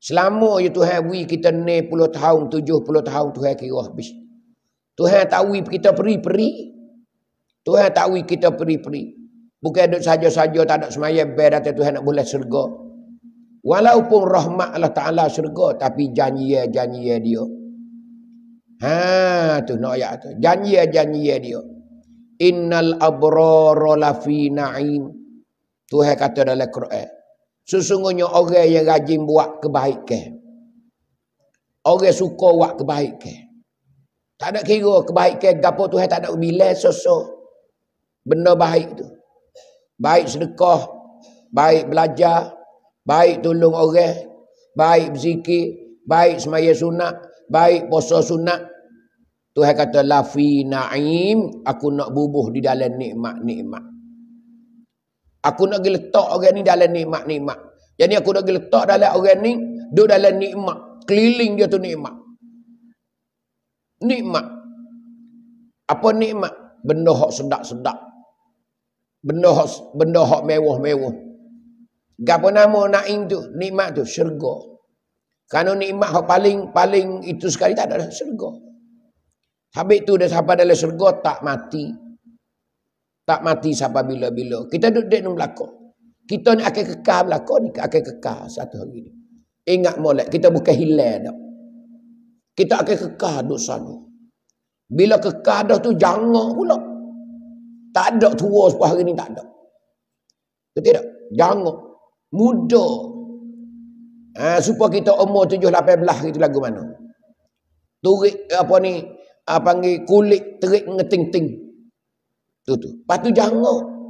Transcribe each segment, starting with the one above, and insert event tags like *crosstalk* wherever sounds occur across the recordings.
Selama ya Tuhan beri kita ni puluh tahun, tujuh puluh tahun Tuhan kira habis. Tuhan tak beri kita peri-peri. Tuhan tak beri kita peri-peri. Bukan duduk saja-saja tak ada semaya berada Tuhan nak boleh surga. Walaupun rahmat Allah Ta'ala surga tapi janji-janji dia. Ha tu nak ayat tu. Janji-janji dia. Innal abrara lafi na'im. Tuhan kata dalam Quran. Sesungguhnya orang yang rajin buat kebaikan. Orang suka buat kebaikan. Tak ada kira kebaikan gapo Tuhan tak ada bila soso. Benda baik tu. Baik sedekah, baik belajar, baik tolong orang, baik berzikir, baik semaya sunat, baik puasa sunat. Tuhan kata la fi na'im, aku nak bubuh di dalam nikmat-nikmat. Aku nak pergi letak orang ni dalam nikmat-nikmat. Jadi aku nak pergi letak dalam orang ni, duduk dalam nikmat. Keliling dia tu nikmat. Nikmat. Apa nikmat? Benda hak sedap-sedap. Benda hak benda hak mewah-mewah. Gapo nama naim tu? Nikmat tu syurga. Kerana nikmat yang paling paling itu sekali tak ada syurga. Habis tu dah sampai dalam syurga tak mati. Tak mati sampai bila-bila. Kita duduk di belakang. Kita ni akan kekal belakang ni. Akan kekal satu hari ni. Ingat molek. Kita bukan hilang dah. Kita akan kekal duduk sana. Bila kekal dah tu jangan pula. Tak ada tua sepuluh hari ni tak ada. Betul tak? Jangan. Muda. Ha, supaya kita umur tujuh lapan belah gitu lagu mana. Turik apa ni. Apa ha, panggil kulit terik ngeting-ting. Tu tu. Patu jangan.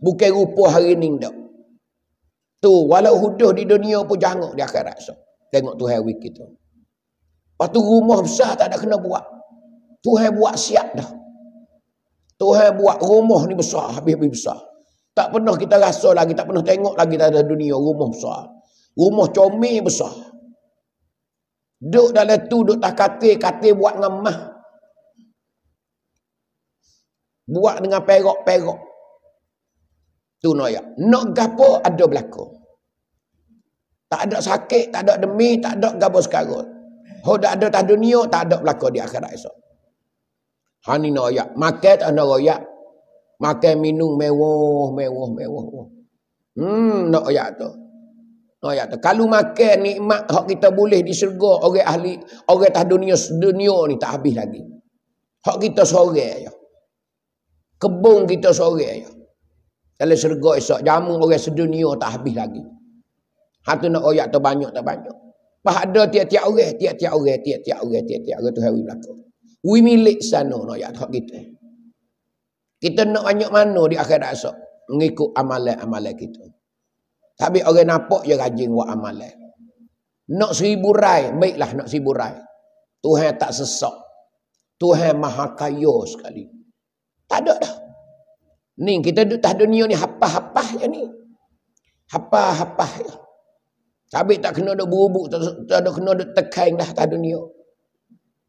Bukan rupa hari ni dak. Tu walau huduh di dunia pun jangan di akhirat so. Tengok Tuhan wiki tu. Patu rumah besar tak ada kena buat. Tuhan buat siap dah. Tuhan buat rumah ni besar, habis-habis besar. Tak pernah kita rasa lagi, tak pernah tengok lagi tak ada dunia rumah besar. Rumah comel besar. Duduk dalam tu, duduk tak katil, katil buat ngemah. Buat dengan perok-perok. Tu noyak. Nak gapo ada berlaku. Tak ada sakit, tak ada demi, tak ada gapo sekarut. Ho tak ada tak dunia, tak ada berlaku di akhirat esok. Hani noyak. Makan tak ada royak. Makan minum mewah, mewah, mewah. Hmm, nak royak tu. Oh ya, kalau makan nikmat hak kita boleh di syurga orang ahli orang tah dunia dunia ni tak habis lagi. Hak kita sorang ya. Kebun kita sorang. Dalam syurga esok jamu orang sedunia tak habis lagi. Hatu nak oyak tu banyak tak banyak. Pas ada tiap-tiap orang, tiap-tiap orang, tiap-tiap orang, tiap-tiap orang tu hari belaka. Wi milik sano royak tak kita. Kita nak banyak mana di akhirat esok mengikut amalan-amalan kita. Tapi orang nampak je rajin buat amalan. Nak seribu rai, baiklah nak seribu rai. Tuhan tak sesak. Tuhan maha kaya sekali. Tak ada dah. Ni kita duduk tah dunia ni hapah-hapah je ni. Hapah-hapah je. Tapi tak kena duduk bubuk, tak, tak ada kena duduk tekan dah tah dunia.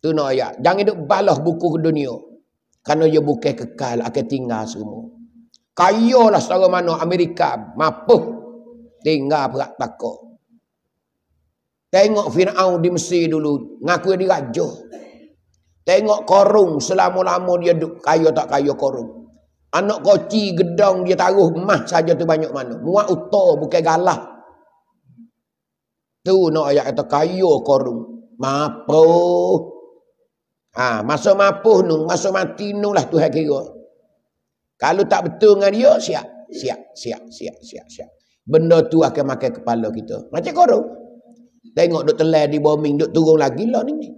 Tu nak no, ayat. Jangan duduk balah buku ke dunia. Kerana dia bukan kekal, akan tinggal semua. Kaya lah secara mana Amerika. Mapuh. Tinggal perak takut. Tengok Fir'aun di Mesir dulu. Ngaku dia raja. Tengok korung selama-lama dia kaya tak kaya korung. Anak koci gedong dia taruh emas saja tu banyak mana. Muak utuh bukan galah. Tu nak ayat kata kaya korung. Mapuh. Ha, masa mapuh nu, masa mati nu lah tu kira. Kalau tak betul dengan dia, siap. Siap, siap, siap, siap, siap. Benda tu akan makan kepala kita. Macam korung. Tengok duk telah di bombing, duk turun lagi lah ni.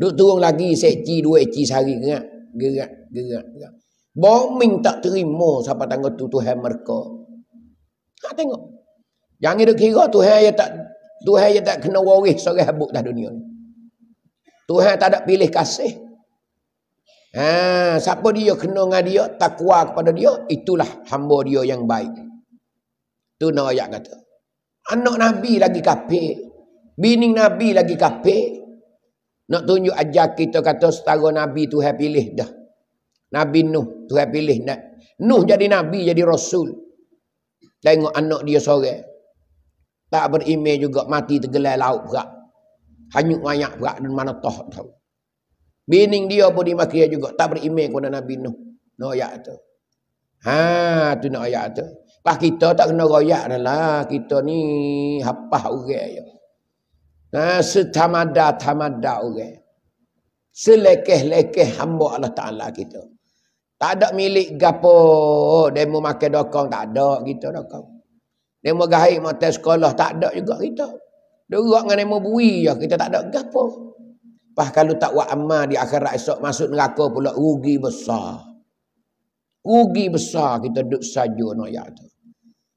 Duk turun lagi seci dua eci sehari gerak. Gerak, gerak, gerak. Bombing tak terima siapa tanggung tu Tuhan mereka. Ha tengok. Jangan dia kira Tuhan yang tak Tuhan yang tak kena waris seorang habuk dah dunia ni. Tuhan tak ada pilih kasih. Ha, siapa dia kena dengan dia, takwa kepada dia, itulah hamba dia yang baik. Tu nak ayat kata. Anak Nabi lagi kafir. Bini Nabi lagi kafir. Nak tunjuk ajak kita kata setara Nabi Tuhan pilih dah. Nabi Nuh Tuhan pilih dah. Nuh jadi Nabi, jadi Rasul. Tengok anak dia sore. Tak berimeh juga mati tergelai laut pula. Hanyut mayak pula dan mana toh tahu. Bining dia pun dimakia juga. Tak berimeh kepada Nabi Nuh. No ayat tu. Ha, tu no ayat tu. Pak kita tak kena royak dah lah. Kita ni hapah orang okay, je. Ya. Nah, eh, setamada tamada orang. Selekeh-lekeh hamba Allah Taala kita. Tak ada milik gapo, oh, demo make dokong tak ada kita dokong. Demo gahai mata sekolah tak ada juga kita. Duduk dengan demo bui ya kita tak ada gapo. Pas kalau tak buat amal di akhirat esok masuk neraka pula rugi besar. Rugi besar kita duk saja noya tu.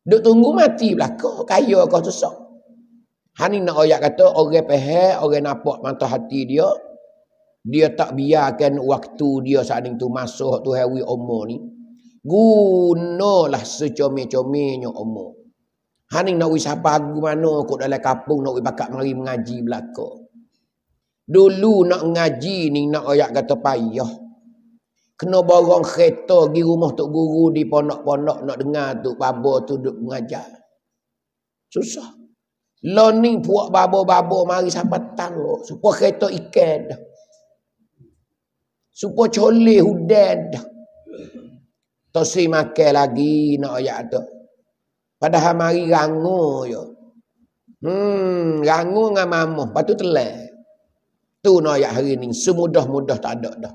Duk tunggu mati belaka, kaya kau sesak. Hani nak ayat kata orang pehe, orang nampak mata hati dia, dia tak biarkan waktu dia saat tu masuk tu hewi umur ni. Gunalah secomel-comelnya umur. Hani nak wis apa agu mana kok dalam kampung nak wis bakat mari mengaji belaka. Dulu nak ngaji ni nak ayat kata payah. Kena borong kereta pergi rumah tok guru di pondok-pondok nak dengar tok babo tu duk mengajar. Susah. Loni puak babo-babo mari sampatan lo. Supo kereta ikan dah. Supo coleh hudan Tosi makan lagi nak ayak tu. Padahal mari rangu yo. Hmm, rangu dengan mamuh. Lepas tu telah. Tu nak ayak hari ni. Semudah-mudah tak ada dah.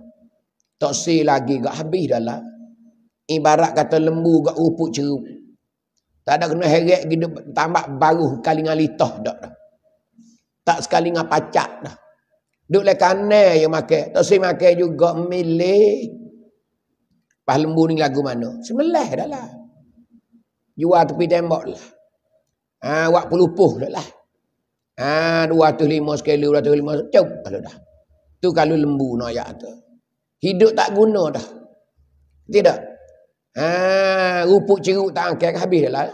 Tosi lagi gak habis dah lah. Ibarat kata lembu gak rupuk ceruk. Tak ada kena heret gitu tambah baru kali ngali toh dah. Tak sekali ngah pacak dah. Duk le kane yo make, tak si make juga milih. Pas lembu ni lagu mana? Semelah dah lah. Jual tepi tembok lah. Ha, wak pelupuh dah lah. Ha, dua tuh lima sekali, dua tuh lima sekali. Cep, kalau dah. Tu kalau lembu nak no, ayak tu. Hidup tak guna dah. Tidak. Ha, ah, rupuk ceruk tak angkat habis dah lah.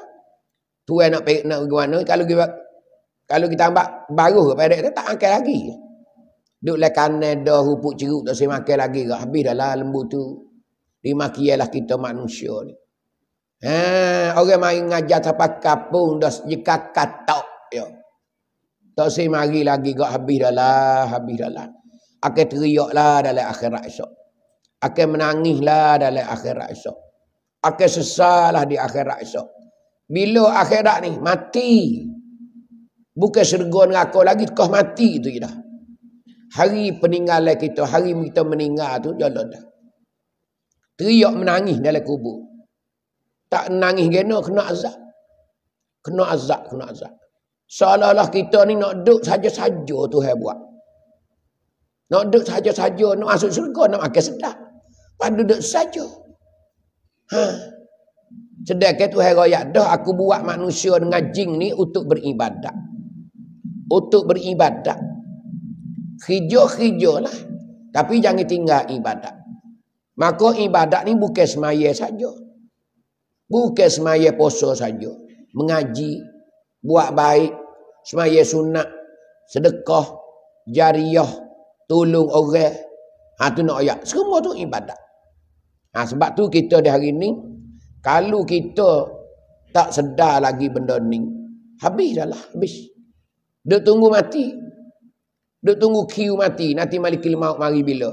Tu nak pergi nak pergi mana kalau kita kalau kita ambak baru pada dia tak angkat lagi. Duduk lah kanan dah rupuk ceruk tak saya makan lagi ke. Habis dah lah lembu tu. Dimakialah kita manusia ni. Ha, orang main ngajar sampai kapung dah sejika katak. Ya. Tak saya mari lagi ke. Habis dah lah. Habis dah lah. Akan teriak lah dalam akhirat esok. Akan menangis lah dalam akhirat esok akan sesalah di akhirat esok. Bila akhirat ni mati. Bukan syurga neraka lagi kau mati tu je dah. Hari peninggalan kita, hari kita meninggal tu jalan dah. Teriak menangis dalam kubur. Tak menangis gena kena azab. Kena azab, kena azab. Seolah-olah kita ni nak duduk saja-saja tu hai buat. Nak duduk saja-saja, nak masuk syurga, nak makan sedap. Pada duduk saja. Sedekah tu hari raya dah aku buat manusia dengan jin ni untuk beribadat. Untuk beribadat. hijau khijo lah. Tapi jangan tinggal ibadat. Maka ibadat ni bukan semaya saja. Bukan semaya poso saja. Mengaji. Buat baik. Semaya sunat. Sedekah. Jariah. Tolong orang. Ha nak ayat. Semua tu ibadat. Ha, sebab tu kita di hari ni, kalau kita tak sedar lagi benda ni, habis dah lah, habis. Dia tunggu mati. Dia tunggu kiu mati. Nanti Malikil Maut mari bila?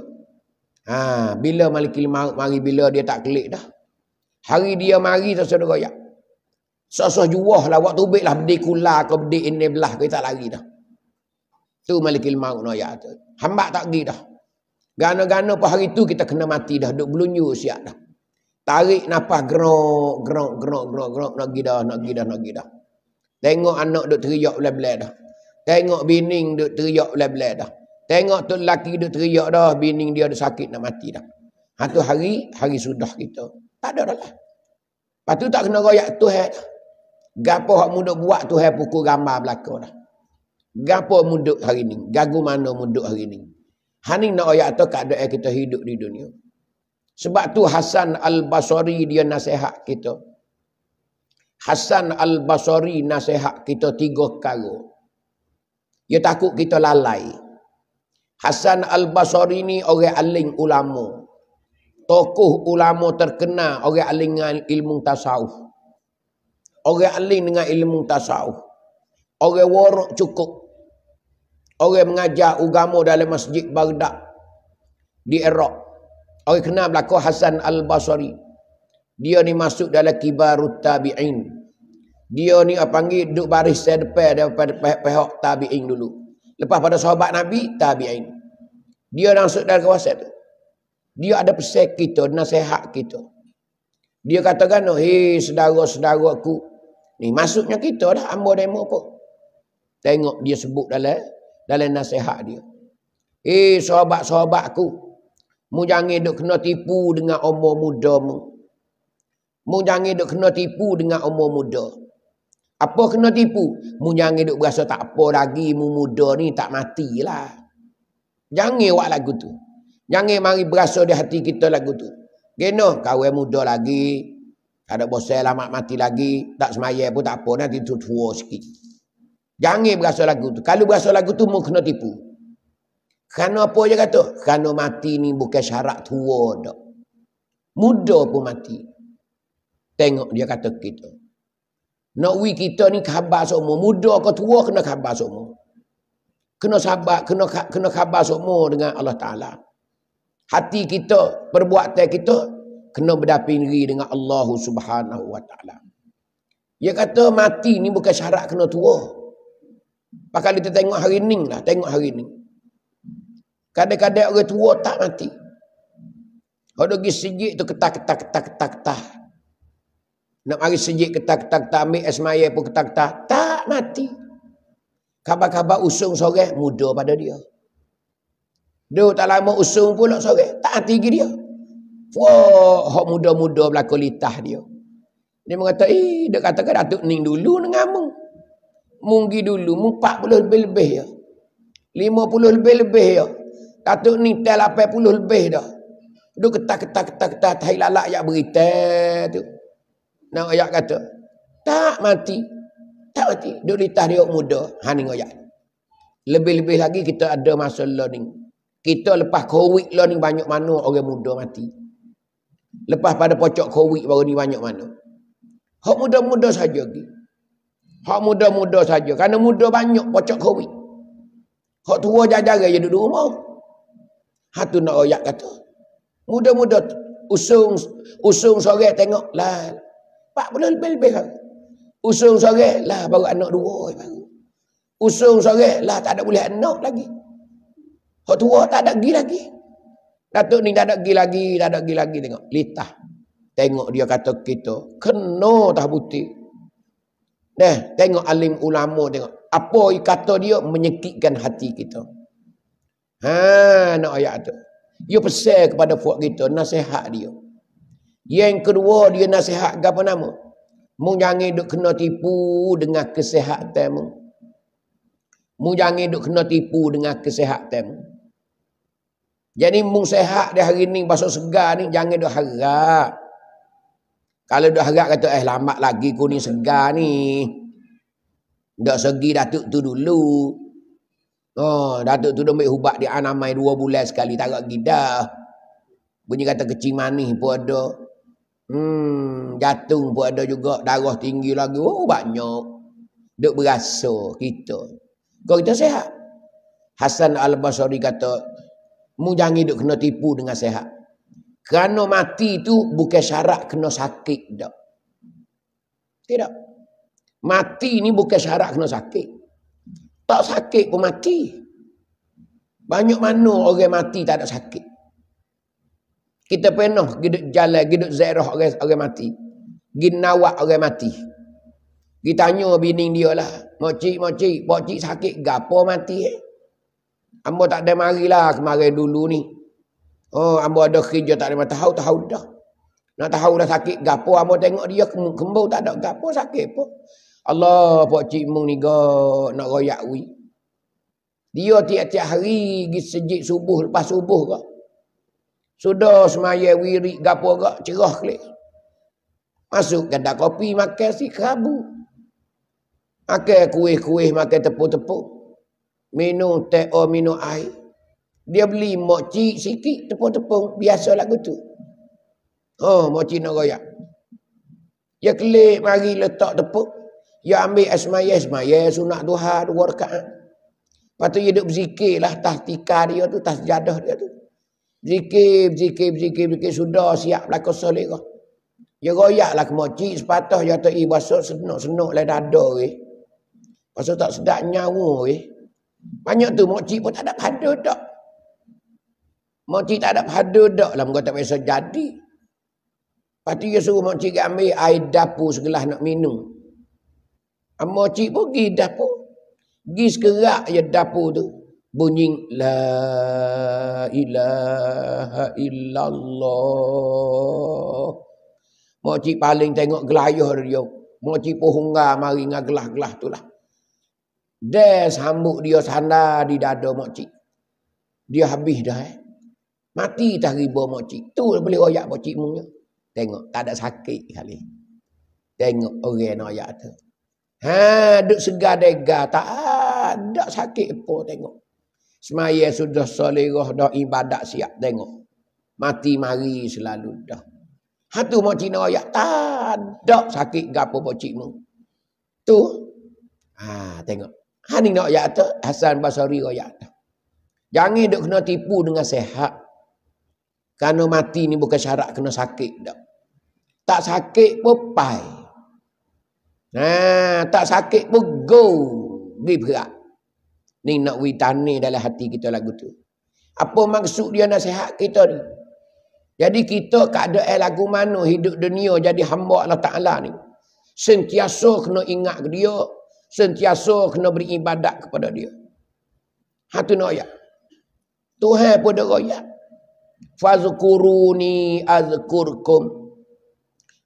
Ha, bila Malikil Maut mari bila dia tak klik dah. Hari dia mari tak sedar goyak. Sosoh juah lah, waktu ubik lah, berdik kula ke berdik ini belah, kita tak lari dah. Tu Malikil Maut noyak tu. Hambat tak pergi dah. Gana-gana pas hari tu kita kena mati dah. Duduk belunju siap dah. Tarik nafas gerok, gerok, gerok, gerok, gerok. Nak pergi dah, nak pergi dah, nak pergi dah. Tengok anak duduk teriak belah-belah dah. Tengok bining duduk teriak belah-belah dah. Tengok tu lelaki duduk teriak dah. Bining dia ada sakit nak mati dah. Hantu hari, hari sudah kita. Tak ada dah lah. Lepas tu tak kena royak tu eh. Gapa yang muduk buat tu eh pukul gambar belakang dah. Gapo muduk hari ni? Gagu mana muduk hari ni? Hani nak ayat tu keadaan kita hidup di dunia. Sebab tu Hasan Al-Basari dia nasihat kita. Hasan Al-Basari nasihat kita tiga kali. Dia takut kita lalai. Hasan Al-Basari ni orang aling ulama. Tokoh ulama terkenal orang aling dengan ilmu tasawuf. Orang aling dengan ilmu tasawuf. Orang warak cukup. Orang mengajar agama dalam masjid Baghdad di Iraq. Orang kenal berlaku Hasan al Basari. Dia ni masuk dalam kibar tabi'in. Dia ni apa panggil duduk baris saya depan daripada pihak tabi'in dulu. Lepas pada sahabat Nabi, tabi'in. Dia langsung dalam kawasan tu. Dia ada pesek kita, nasihat kita. Dia katakan, oh hei sedara-sedara aku. Ni masuknya kita dah, ambo demo pun. Tengok dia sebut dalam dalam nasihat dia. Eh sahabat-sahabatku, mu jangan duk kena tipu dengan umur muda mu. Mu jangan duk kena tipu dengan umur muda. Apa kena tipu? Mu jangan duk berasa tak apa lagi mu muda ni tak matilah. Jangan buat lagu tu. Jangan mari berasa di hati kita lagu tu. Kena kawin muda lagi. Tak ada bosan lah mati lagi. Tak semaya pun tak apa. Nanti tu tua sikit. Jangan berasa lagu tu. Kalau berasa lagu tu, mungkin kena tipu. Kerana apa je kata? Kerana mati ni bukan syarat tua dah. Muda pun mati. Tengok dia kata kita. Nak wi kita ni khabar semua. Muda ke tua kena khabar semua. Kena sabar, kena kena khabar semua dengan Allah Ta'ala. Hati kita, perbuatan kita, kena berdapin diri dengan Allah Subhanahu Wa Ta'ala. Dia kata mati ni bukan syarat kena tua. Pakal kita tengok hari ni lah, tengok hari ni. Kadang-kadang orang tua tak mati. Kalau dia pergi sejik tu ketah, ketah, ketah, ketah, ketah. Nak mari sejik ketah, ketah, ketah, ambil esmaya pun ketah, ketah. Tak mati. Khabar-khabar usung sore, muda pada dia. Dia tak lama usung pula sore, tak hati lagi dia. Wah, hak muda-muda berlaku litah dia. Dia mengatakan, eh, dia katakan Datuk Ning dulu dengan abang munggi dulu empat puluh lebih-lebih ya 50 puluh lebih-lebih ya katuk ni tak lapan puluh lebih dah tu ketak ketak ketak ketak tak lalak yang berita tu nak ayak kata tak mati tak mati duduk di tahriuk muda ha ni ayak lebih-lebih lagi kita ada masalah ni kita lepas covid lah ni banyak mana orang muda mati lepas pada pocok covid baru ni banyak mana Hak muda-muda saja gitu. Hak muda-muda saja. Karena muda banyak pocok kawin. Hak tua jajara je duduk rumah. Hak tu nak royak kata. Muda-muda usung usung sore tengok lah. Pak boleh lebih-lebih lah. Usung sore lah baru anak dua eh, baru. Usung sore lah tak ada boleh anak lagi. Hak tua tak ada gi lagi. Datuk ni tak ada gi lagi, tak ada gi lagi tengok. Litah. Tengok dia kata kita. Kena tak putih. Nah, eh, tengok alim ulama tengok. Apa yang kata dia menyekitkan hati kita. Ha, nak ayat tu. Dia pesan kepada puak kita, nasihat dia. Yang kedua, dia nasihat apa nama? Mu jangan duk kena tipu dengan kesihatanmu. Mu jangan duk kena tipu dengan kesihatanmu. Jadi mu sehat dah hari ni, basuh segar ni, jangan duk harap. Kalau dah harap kata eh lambat lagi ku ni segar ni. Dak segi datuk tu dulu. Oh, datuk tu dah ambil ubat di anamai ah, dua bulan sekali tak gak gida. Bunyi kata kecil manis pun ada. Hmm, jatung pun ada juga, darah tinggi lagi. Oh, banyak. duk berasa kita. Kau kita sehat. Hasan Al-Basri kata, mu jangan hidup kena tipu dengan sehat. Kerana mati itu bukan syarat kena sakit tak. Tidak. Mati ini bukan syarat kena sakit. Tak sakit pun mati. Banyak mana orang mati tak ada sakit. Kita pernah hidup jalan, hidup zairah orang, orang mati. Ginawak orang mati. Kita tanya bini dia lah. Mocik, mocik, mocik sakit. Gapa mati eh? Ambo tak ada marilah kemarin dulu ni. Oh, ambo ada kerja tak ada mata tahu tahu dah. Nak tahu dah sakit gapo ambo tengok dia kembau tak ada gapo sakit apa. Allah pak cik mung ni gak nak royak wi. Dia tiap-tiap hari pergi sejik subuh lepas subuh gak. Sudah semaya wirik gapo gak cerah kelik. Masuk kedai kopi makan si kerabu. Makan kuih-kuih makan tepu. tepung Minum teh oh, minum air dia beli mokcik sikit tepung-tepung biasa lah gitu. Oh, mokcik nak royak. Dia kelip mari letak tepuk. Dia ambil asmaya, asmaya, sunat duha, dua rekaat. Lepas tu dia duduk berzikir lah, tas tikar dia tu, tas jadah dia tu. Berzikir, berzikir, berzikir, berzikir, sudah siap lah kosong lega. Dia royak lah ke mokcik, sepatah dia tak ibu asuk, senuk-senuk lah dada eh. Pasal tak sedap nyawa eh. Banyak tu mokcik pun tak ada pada tak. Makcik tak ada pada dah lah. Mereka tak biasa jadi. Lepas tu dia suruh makcik ambil air dapur segelah nak minum. Ah, makcik pun pergi dapur. Pergi sekerak je dapur tu. Bunyi, La ilaha illallah. Makcik paling tengok gelayah dia. Makcik pun hungga mari dengan gelah-gelah tu lah. Dia sambut dia sana di dada makcik. Dia habis dah eh. Mati tak riba mocik. Tu boleh royak mocik punya. Tengok, tak ada sakit kali. Tengok orang nak royak tu. Ha, duduk segar dega. Tak ada sakit apa tengok. Semaya sudah solehah dah ibadat siap tengok. Mati mari selalu dah. Hatu mau cina royak. Tak ada sakit gapo mocik mu. Tu. Ha, tengok. Ha, ni nak royak tu. Hasan Basari royak tu. Jangan duduk kena tipu dengan sehat. Karena mati ni bukan syarat kena sakit tak. Tak sakit pun pai. Nah, tak sakit pun go. Biberak. Ni nak witani dalam hati kita lagu tu. Apa maksud dia nasihat kita ni? Jadi kita keadaan lagu mana hidup dunia jadi hamba Allah Ta'ala ni. Sentiasa kena ingat ke dia. Sentiasa kena beribadat kepada dia. Hatun ayat. Tuhan pun ada ayat. Fazkuruni azkurkum.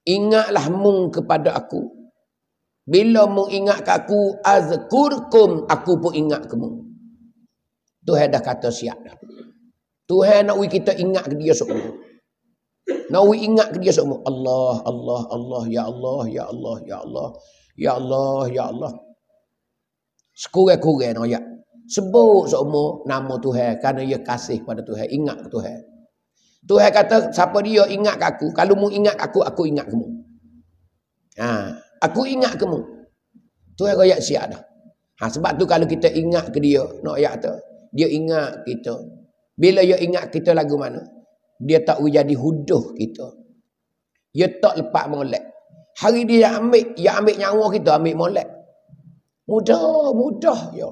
Ingatlah mung kepada aku. Bila mu ingat ke aku, azkurkum, aku pun ingat ke mung. Tuhan dah kata siap dah. Tuhan nak we kita ingat ke dia semua. Nak we ingat ke dia semua. Allah, Allah, Allah, ya Allah, ya Allah, ya Allah, ya Allah, ya Allah. Sekurang-kurang, no, ya. Sebut semua nama Tuhan kerana ia kasih pada Tuhan. Ingat ke Tuhan. Tuhan kata siapa dia ingat aku. Kalau mu ingat aku, aku ingat kamu. Ha, aku ingat kamu. Tuhan kata siap dah. Ha, sebab tu kalau kita ingat ke dia, no ya tu. Dia ingat kita. Bila dia ingat kita lagu mana? Dia tak jadi huduh kita. Dia tak lepak molek. Hari dia yang ambil, yang ambil nyawa kita, ambil molek. Mudah, mudah. Ya.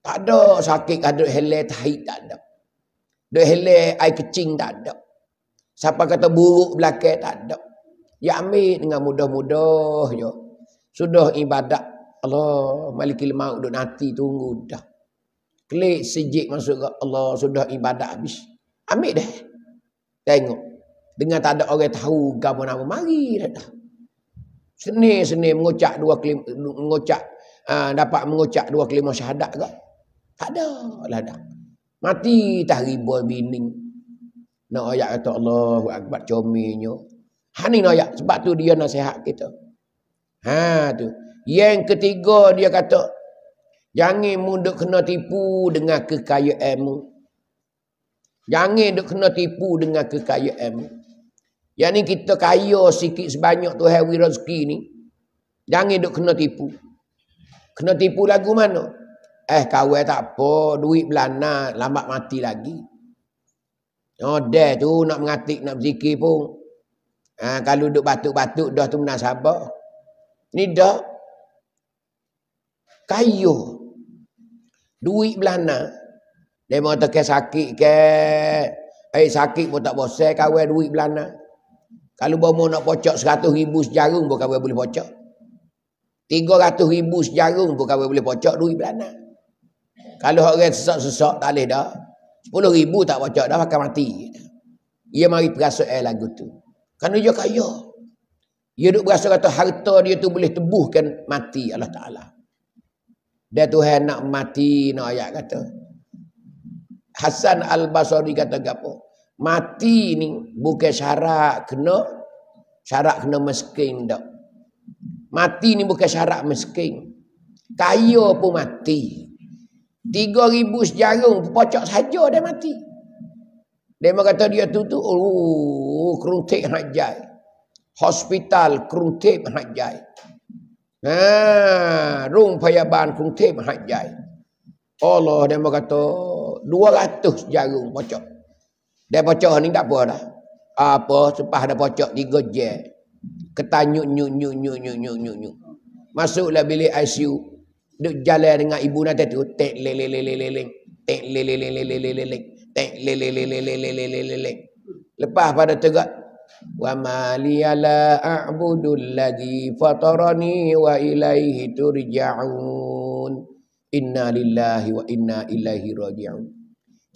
Tak ada sakit, ada helai, tahit, tak ada. Dok helih air kecing tak ada. Siapa kata buruk belakang tak ada. Ya ambil dengan mudah-mudah je. Sudah ibadat. Allah malikil maut duk nanti tunggu dah. Klik sejik masuk ke Allah sudah ibadat habis. Ambil dah. Tengok. Dengan tak ada orang tahu gambar nama mari dah. Seni-seni mengucap dua kelima, mengucap uh, dapat mengucap dua kelima syahadat ke? Tak ada lah dah. Mati tak ribu bining. Nak ayat kata Allahu Akbar cominya. Hani nak ayat. Sebab tu dia nasihat kita. Ha tu. Yang ketiga dia kata. Jangan mudah kena tipu dengan kekayaanmu. Jangan duk kena tipu dengan kekayaanmu. Yang ni kita kaya sikit sebanyak tu hari rezeki ni. Jangan duk kena tipu. Kena tipu lagu mana? Eh kawin tak apa, duit belana lambat mati lagi. Oh deh tu nak mengatik nak berzikir pun. Ha, kalau duduk batuk-batuk dah tu menang sabar. Ni dah. Kayu. Duit belana. Dia mahu tak sakit ke. Eh sakit pun tak bosan kawin duit belana. Kalau bawa nak pocok seratus ribu sejarung pun kawin boleh pocok. Tiga ratus ribu sejarung pun kawin boleh pocok duit belana. Kalau orang sesak-sesak tak boleh dah. Sepuluh ribu tak baca dah akan mati. Dia mari perasaan eh, lagu tu. Kerana dia kaya. Dia duduk berasa kata harta dia tu boleh tebuhkan mati Allah Ta'ala. Dia tu nak mati nak ayat kata. Hasan Al-Basari kata apa? Mati ni bukan syarat kena syarat kena miskin tak. Mati ni bukan syarat miskin. Kaya pun mati. Tiga ribu sejarung pocok saja dia mati. Dia kata dia tu tu, Oh, kerutik hajai. Hospital kerutik hajai. Ha, rung payaban kerutik hajai. Allah dia kata dua ratus sejarung pocok. Dia pocok ni tak apa dah. Apa sepah dia pocok tiga je. Ketanyuk nyuk nyuk nyuk nyuk nyuk nyuk. Masuklah bilik ICU duk jalan dengan ibu nanti tu tek le le le le le le tek le le le le le le le le tek le le le le le le le le le le lepas pada tegak wa ma li ala a'budu allazi fatarani wa ilaihi turja'un inna lillahi wa inna ilaihi raji'un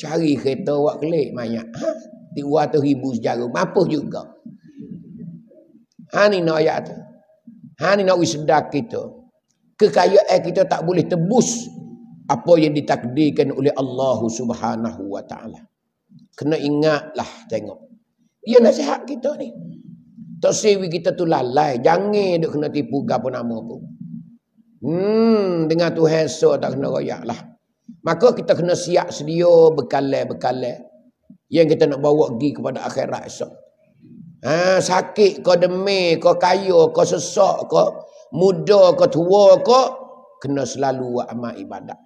cari kereta awak kelik banyak ha? di waktu ribu sejarah mampu juga ha ni nak ayat tu ha ni nak wisdak kita kekayaan eh, kita tak boleh tebus apa yang ditakdirkan oleh Allah Subhanahu wa taala. Kena ingatlah tengok. Dia ya, nasihat kita ni. Tak sewi kita tu lalai, jangan duk kena tipu gapo nama pun. Hmm, dengan Tuhan so tak kena royak Maka kita kena siap sedia bekalan-bekalan yang kita nak bawa pergi kepada akhirat esok. Ha, sakit kau demi, kau kaya, kau sesak kau muda ke tua ke kena selalu amal ibadat.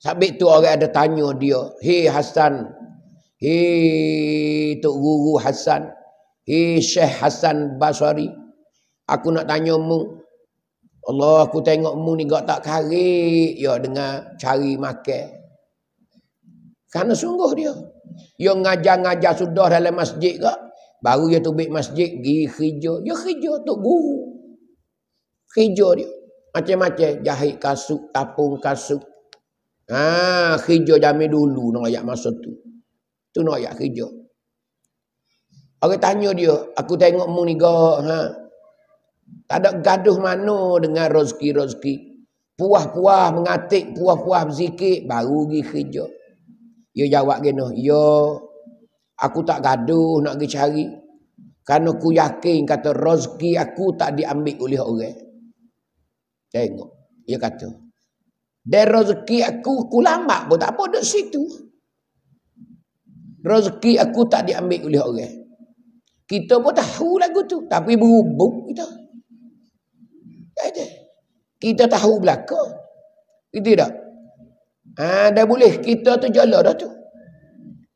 Sabit tu orang ada tanya dia, "Hei Hasan, hei tu Guru Hasan, hei Syekh Hasan Basari, aku nak tanya mu. Allah aku tengok mu ni gak tak karik ya dengan cari makan." Karena sungguh dia. Dia ngajar-ngajar sudah dalam masjid ke. Baru dia tubik masjid. Dia kerja. Dia kerja tu guru hijau dia. Macam-macam jahit kasut, tapung kasut. Ha, hijau jamin dulu nak ayat masa tu. Tu nak ayat hijau. Orang tanya dia, aku tengok mu ni gak, ha. Tak ada gaduh mana dengan rezeki-rezeki. Puah-puah mengatik, puah-puah berzikir, baru pergi hijau. Dia jawab gini, ya, aku tak gaduh nak pergi cari. Kerana aku yakin kata rezeki aku tak diambil oleh orang. Tengok. Dia kata. Dan rezeki aku, aku lama pun tak apa duduk situ. Rezeki aku tak diambil oleh orang. Kita pun tahu lagu tu. Tapi berhubung kita. Kata. Ya, kita tahu belakang. Kita tak? Ha, dah boleh. Kita tu jala dah tu.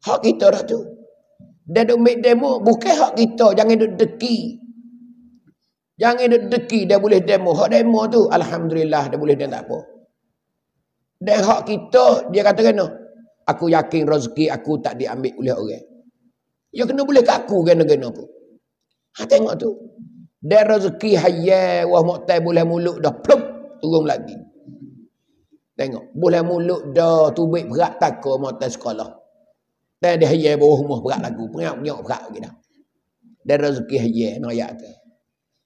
Hak kita dah tu. Dan duk make demo bukan hak kita. Jangan duk deki. Jangan dia deki dia boleh demo. Hak demo tu alhamdulillah dia boleh dia tak apa. Dan hak kita dia kata kena. Aku yakin rezeki aku tak diambil oleh orang. Ya kena boleh ke aku kena-kena pun. Ha tengok tu. Dan rezeki haya wa muqtai boleh muluk dah plup turun lagi. Tengok. Boleh muluk dah tu baik berat takut muqtai sekolah. Dan dia haya bawah rumah berat lagu. Pengak-pengak berat lagi dah. Dan rezeki haya nak ayat tu.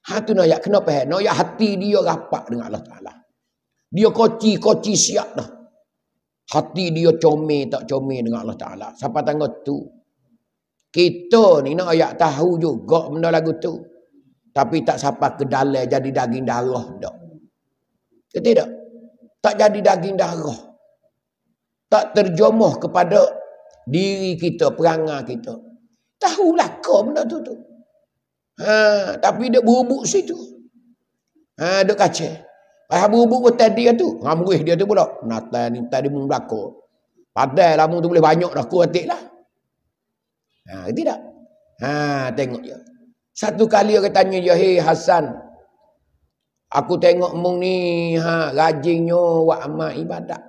Ha tu nak kena faham. Nak hati dia rapat dengan Allah Taala. Dia koci, koci siap dah. Hati dia comel tak comel dengan Allah Taala. Siapa tangga tu? Kita ni nak ayat tahu juga benda lagu tu. Tapi tak sampai ke dalam jadi daging darah dah. Ke tidak? Tak jadi daging darah. Tak terjomoh kepada diri kita, perangai kita. Tahulah kau benda tu tu. Ha, tapi dia bubuk situ. Ha, dia kacau. Pasal berubuk tadi dia kan tu. Ngamuih dia tu pula. Nata ni tadi pun berlaku. Padahal lama tu boleh banyak dah kuatik lah. Ha, tidak. Ha, tengok dia. Satu kali aku tanya je hei Hasan, aku tengok mu ni ha, rajinnya wa amat ibadat.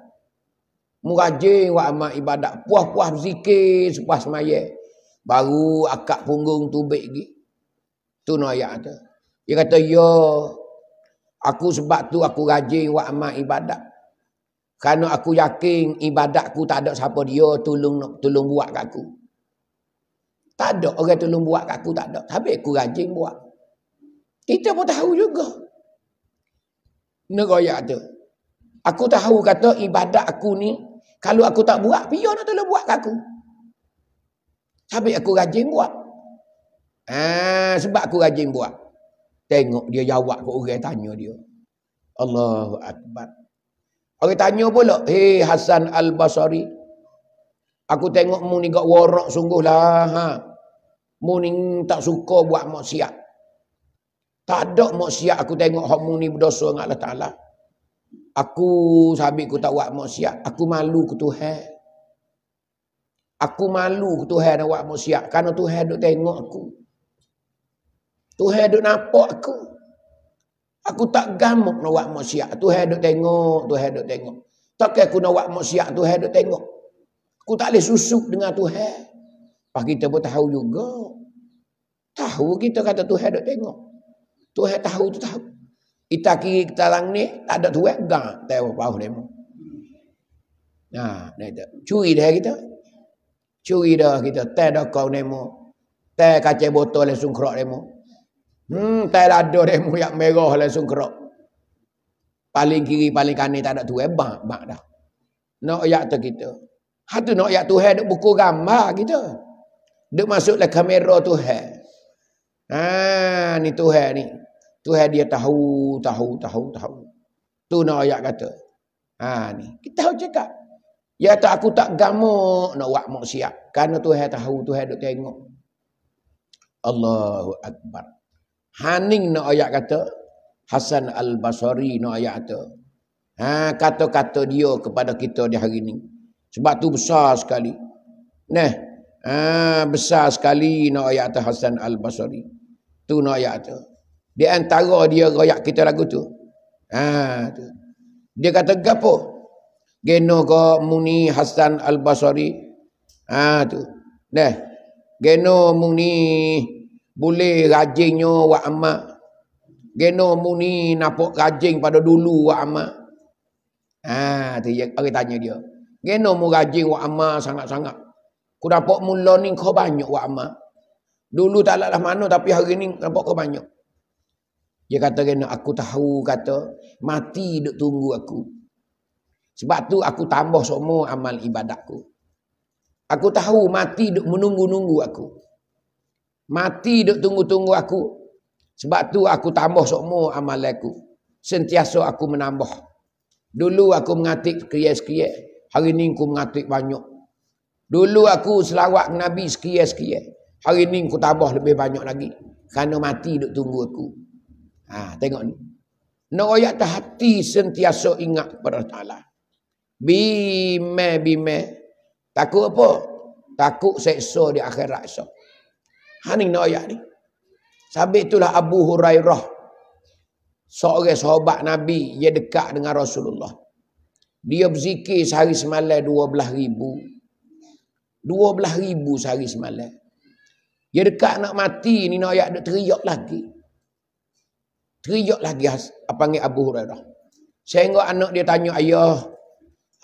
Mu rajin wa amat ibadat. Puah-puah berzikir, sepas semaya. Baru akak punggung tu baik gitu. Tu no ayat tu. Dia kata, ya, aku sebab tu aku rajin buat amat ibadat. Kerana aku yakin ibadatku tak ada siapa dia tolong tolong buat kat aku. Tak ada orang tolong buat kat aku, tak ada. Tapi aku rajin buat. Kita pun tahu juga. Negara tu. Aku tahu kata ibadat aku ni, kalau aku tak buat, biar nak tolong buat kat aku. Tapi aku rajin buat. Ah, sebab aku rajin buat. Tengok dia jawab ke orang tanya dia. Allahu Akbar. Orang tanya pula. Hei Hasan Al-Basari. Aku tengok mu ni gak warak sungguh lah. Ha. Mu ni tak suka buat maksiat. Tak ada maksiat aku tengok hak mu ni berdosa dengan Allah Ta'ala. Aku sahabat aku tak buat maksiat. Aku malu ke Tuhan. Aku malu ke Tuhan nak buat maksiat. Kerana Tuhan duk tengok aku. Tuhan duk nampak aku. Aku tak gamuk nak buat maksiat. Tuhan duk tengok, Tuhan duk tengok. Tak aku nak buat maksiat, Tuhan duk tengok. Aku tak boleh susuk dengan Tuhan. Pak kita pun tahu juga. Tahu kita kata Tuhan duk tengok. Tuhan tahu tu tahu. Kita kiri kita lang ni, tak ada Tuhan. Gak, tahu bahu demo. Nah, ha, ni Curi dah kita. Curi dah kita. Tak ada kau demo. mu. Tak kacau botol langsung krok demo. Hmm, tak ada dia *laughs* muyak merah langsung kerok. Paling kiri, paling kanan tak ada tu. Eh, bak, dah. Nak ayak tu kita. Ha tu nak ayak tu hai duk buku gambar kita. Duk masuklah kamera tu hai. Ha, ni tu hai ni. Tu hai dia tahu, tahu, tahu, tahu. Tu nak ayak kata. Ha, ni. Kita tahu cakap. Ya tak aku tak gamuk nak buat maksiat. Kerana tu hai tahu, tu hai duk tengok. Allahu Akbar. Haning nak ayat kata. Hasan Al-Basari nak ayat kata. Ha, kata-kata dia kepada kita di hari ini. Sebab tu besar sekali. Nah, ha, besar sekali nak ayat kata Hasan Al-Basari. Tu nak ayat kata. Di antara dia royak kita lagu tu. Ha, tu. Dia kata, gapo? Geno ko muni Hasan Al-Basari. Ha, tu. Nah, geno muni boleh rajinnya wa amak. Geno mu ni nampak rajin pada dulu wa amak. Ah, dia orang tanya dia. Geno mu rajin wa amak sangat-sangat. Ku dapat mula ni kau banyak wa amak. Dulu tak lah mana tapi hari ni nampak kau banyak. Dia kata Geno aku tahu kata mati duk tunggu aku. Sebab tu aku tambah semua amal ibadatku. Aku tahu mati duk menunggu-nunggu aku. Mati duk tunggu-tunggu aku. Sebab tu aku tambah semua amal aku. Sentiasa aku menambah. Dulu aku mengatik sekian-sekian. Hari ini aku mengatik banyak. Dulu aku selawat ke Nabi sekian-sekian. Hari ini aku tambah lebih banyak lagi. Kerana mati duk tunggu aku. Ha, tengok ni. Nuraya no, hati sentiasa ingat kepada Allah. Bime, bime. Takut apa? Takut seksa di akhirat esok. Ha ni ayat ni. Sabit itulah Abu Hurairah. Seorang sahabat Nabi yang dekat dengan Rasulullah. Dia berzikir sehari semalam dua belah ribu. Dua belah ribu sehari semalam. Dia dekat nak mati ni nak ayat teriak lagi. Teriak lagi apa panggil Abu Hurairah. Sehingga anak dia tanya ayah.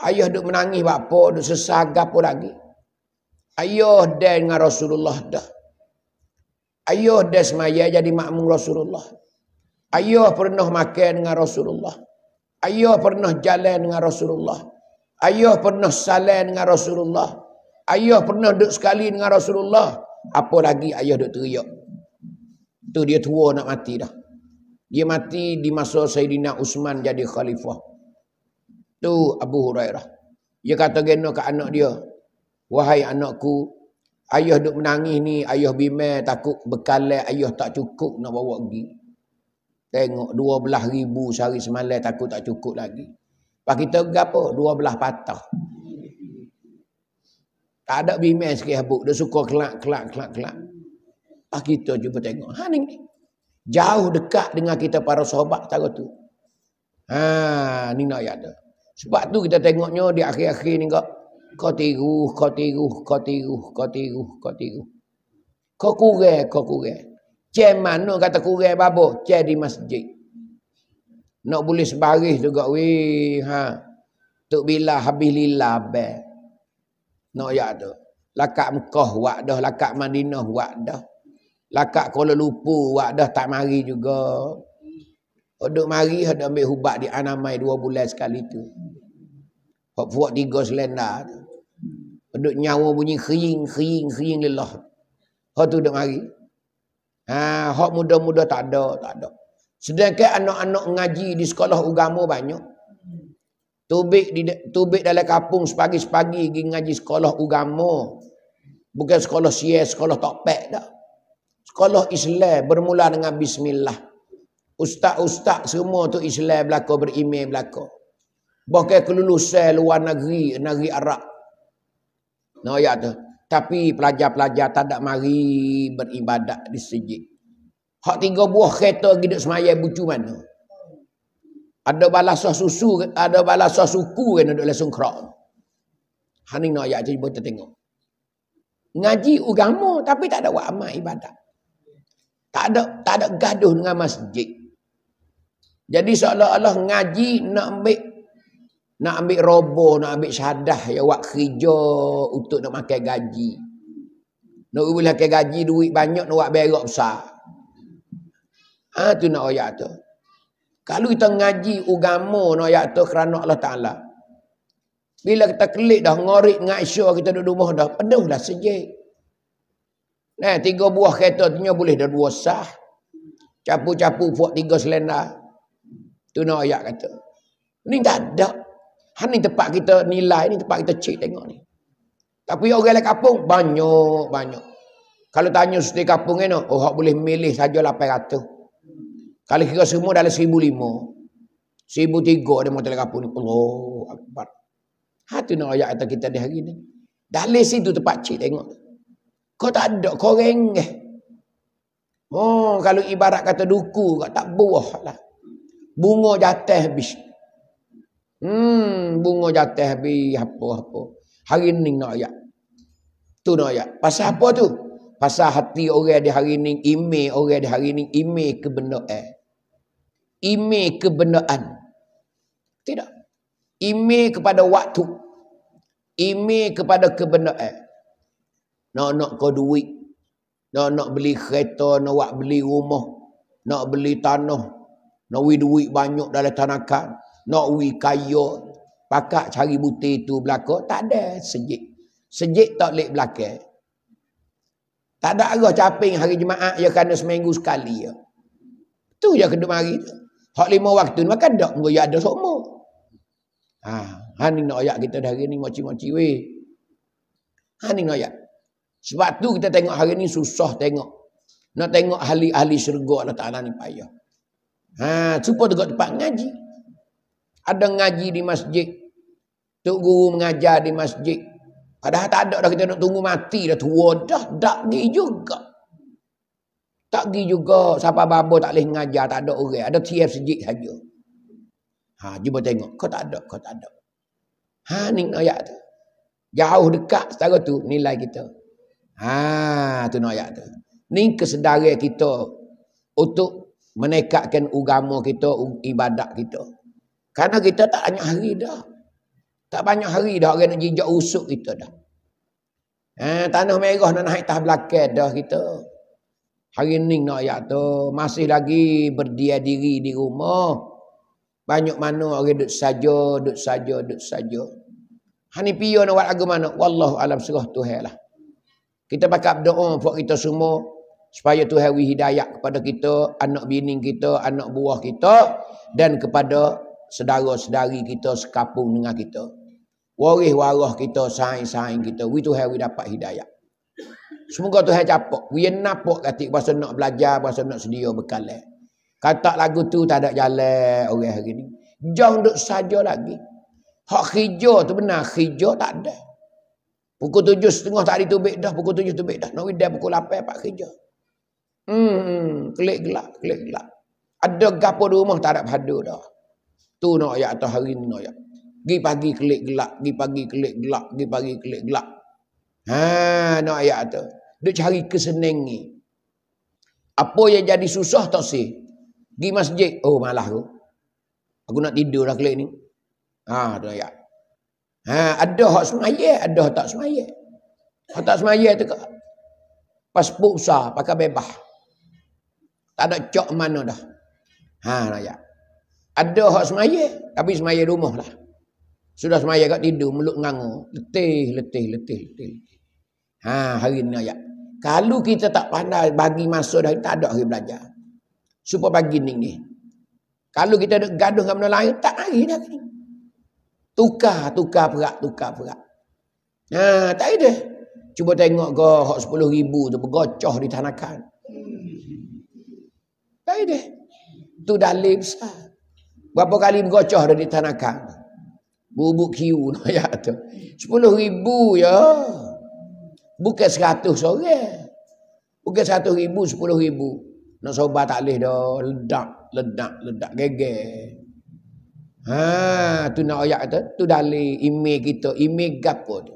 Ayah duk menangis bapa, duk sesak apa lagi. Ayah dan dengan Rasulullah dah. Ayuh dah semaya jadi makmum Rasulullah. Ayuh pernah makan dengan Rasulullah. Ayuh pernah jalan dengan Rasulullah. Ayuh pernah salin dengan Rasulullah. Ayuh pernah duduk sekali dengan Rasulullah. Apa lagi ayuh duduk teriak. Itu dia tua nak mati dah. Dia mati di masa Sayyidina Usman jadi khalifah. Tu Abu Hurairah. Dia kata gena ke anak dia. Wahai anakku, Ayah duk menangis ni, ayah bimel takut bekalai ayah tak cukup nak bawa pergi. Tengok 12 ribu sehari semalai takut tak cukup lagi. Pak kita apa? 12 patah. Tak ada bimel sikit habuk. Dia suka kelak, kelak, kelak, kelak. Pak kita cuba tengok. Ha ni. Jauh dekat dengan kita para sahabat tahu tu. Ha ni nak tu. Sebab tu kita tengoknya di akhir-akhir ni kak kau tiru, kau tiru, kau tiru, kau tiru, kau tiru. Kau kurai, kau kurai. Cek mana kata kurai babo, cek di masjid. Nak boleh sebaris juga, weh, ha. Tuk bila habis lila, Nak ya tu. Lakak Mekah, wak dah. Lakak Madinah, wak dah. Lakak Kuala Lumpur, wak dah. Tak mari juga. Duk mari, ada ambil hubat di Anamai dua bulan sekali tu. Kau buat tiga selendah. Duduk nyawa bunyi kering, kering, kering lelah. Kau tu duduk mari. Ha, hak muda-muda tak ada, tak ada. Sedangkan anak-anak ngaji di sekolah agama banyak. Tubik di tubik dalam kapung sepagi-sepagi pergi ngaji sekolah agama. Bukan sekolah sia, sekolah tokpek dah. Sekolah Islam bermula dengan bismillah. Ustaz-ustaz semua tu Islam belaka, berimeh belaka. Bahkan kelulusan luar negeri, negeri Arab. No, ya tu. Tapi pelajar-pelajar tak ada mari beribadat di sejik. Hak tiga buah kereta pergi duduk semayah bucu mana? Ada balas susu, ada balas suku yang duduk langsung kerak. Hani no, ya tu, kita tengok. Ngaji ugamu, tapi tak ada buat amal ibadat. Tak ada tak ada gaduh dengan masjid. Jadi seolah-olah ngaji nak ambil nak ambil roboh, nak ambil syahadah yang buat kerja untuk nak makan gaji. Nak ambil makan gaji, duit banyak, nak buat berok besar. Ha, tu nak ayat tu. Kalau kita ngaji ugamu nak ayat tu kerana Allah Ta'ala. Bila kita klik dah, ngorik dengan Aisyah, kita duduk rumah dah, penuh dah sejik. Nah, tiga buah kereta tu boleh dah dua sah. Capu-capu buat tiga selendah. Tu nak ayat kata. Ni tak ada. Ha ni tempat kita nilai ni tempat kita cek tengok ni. Tapi orang lain kampung banyak banyak. Kalau tanya setiap kampung ni, oh hak boleh milih saja 800. Kalau kira semua dalam 1005. 1003 dia motor kampung ni. Allah akbar. Ha tu nak ayat kata kita dah hari ni. Dalam situ tempat cek tengok. Kau tak ada koreng eh. Oh, kalau ibarat kata duku, kau tak buah lah. Bunga jatah habis. Hmm, bunga jatuh bi apa-apa. Hari ni nak ayat. Tu nak ayat. Pasal apa tu? Pasal hati orang di hari ni ime orang di hari ni ime kebenaran. Ime kebenaran. Tidak. Ime kepada waktu. Ime kepada kebenaran. Nak nak kau duit. Nak nak beli kereta, nak nak beli rumah, nak beli tanah. Nak duit banyak dalam tanah kan nak ui kayu pakak cari buti tu belaka tak ada sejik sejik tak lek belaka tak ada arah caping hari jemaah ya kena seminggu sekali ya tu ya kedua mari tu hak lima waktu maka dak mengoya ada semua ha han ni nak ayat kita hari ni moci-moci we han ni nak ayat sebab tu kita tengok hari ni susah tengok nak tengok ahli-ahli syurga Allah Ta'ala ni payah. Ha, supaya dekat tempat ngaji. Ada ngaji di masjid. Tok guru mengajar di masjid. Padahal tak ada dah kita nak tunggu mati dah tua dah. Tak pergi juga. Tak pergi juga. Siapa babo tak boleh mengajar. Tak ada orang. Ada tiap sejik saja. Ha, cuba tengok. Kau tak ada. Kau tak ada. Ha, ni noyak tu. Jauh dekat setara tu nilai kita. Ha, tu noyak tu. Ni kesedaran kita untuk menekatkan agama kita, ibadat kita. Karena kita tak banyak hari dah. Tak banyak hari dah orang nak jejak usuk kita dah. Eh, tanah merah nak naik tah belakang dah kita. Hari ni nak ayat tu. Masih lagi berdia diri di rumah. Banyak mana orang duduk saja, duduk saja, duduk saja. Hani piyo nak buat agama nak. Wallahu alam surah Tuhan lah. Kita pakai doa untuk kita semua. Supaya Tuhan hidayah kepada kita, anak bini kita, anak buah kita. Dan kepada sedara-sedari kita sekapung dengan kita. Waris waroh kita, saing-saing kita. We Tuhan, we dapat hidayah. Semoga Tuhan capok. We napok katik pasal nak belajar, pasal nak sedia bekal. Eh. Kata lagu tu tak ada jalan orang hari ni. Jauh duduk saja lagi. Hak hijau tu benar. Hijau tak ada. Pukul tujuh setengah tadi tu baik dah. Pukul tujuh tu baik dah. Nak no, pukul lapan pak hijau. Hmm, hmm klik gelap, klik gelap. Ada gapo di rumah tak ada padu dah. Tu nak ayat atas hari ni nak ayat. Gi pagi kelik gelak, gi pagi kelik gelak, gi pagi kelik gelak. Ha, nak ayat tu. Duk cari kesenangan ni. Apa yang jadi susah tak sih? Gi masjid, oh malah aku. Aku nak tidur dah kelik ni. Ha, tu ayat. Ha, ada hak semaya, ada tak semaya. Hak tak semaya tu ke? pas besar, pakai bebas. Tak ada cok mana dah. Ha, nak ayat. Ada hak semaya, tapi semaya rumah lah. Sudah semaya kat tidur, meluk ngangu. Letih, letih, letih, letih. Ha, hari ni ayat. Kalau kita tak pandai bagi masa dah, tak ada hari belajar. Supaya bagi ni ni. Kalau kita ada gaduh dengan benda lain, tak hari dah ni. Tukar, tukar perak, tukar perak. Ha, tak ada. Cuba tengok ke hak sepuluh ribu tu bergocoh di tanakan. Tak ada. Tu dalil besar. Berapa kali bergocoh dari tanah kang? Bubuk kiu *laughs* no ya tu. 10 ribu ya. Bukan 100 orang. Bukan satu ribu, sepuluh ribu. Nak sobat tak boleh dah. Ledak, ledak, ledak gege. Ha, tu nak ayat tu. Tu dali imej kita. Imej gapo tu.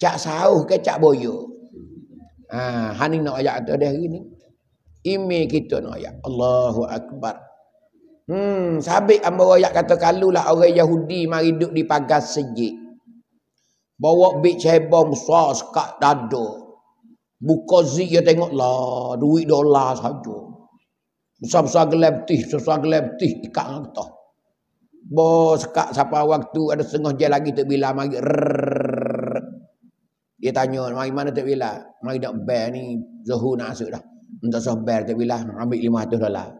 Cak sauh ke cak boyo. Ha, hani nak ayat tu dah hari ni. Imej kita nak ayat. Allahu Akbar. Hmm, sabik ambo royak kata kalulah orang Yahudi mari duduk di pagar sejik. Bawa big cebong besar sekat dada. Buka zik ya tengok lah, duit dolar saja. Besar-besar gelap tih, besar-besar gelap tih, ikat dengan kita. Bo, sekat siapa waktu ada setengah jam lagi tak bila, mari rrr, Dia tanya, mari mana tak bila? Mari nak ber ni, Zohor nak asuk dah. Minta sah bear tak bila, ambil 500 dolar.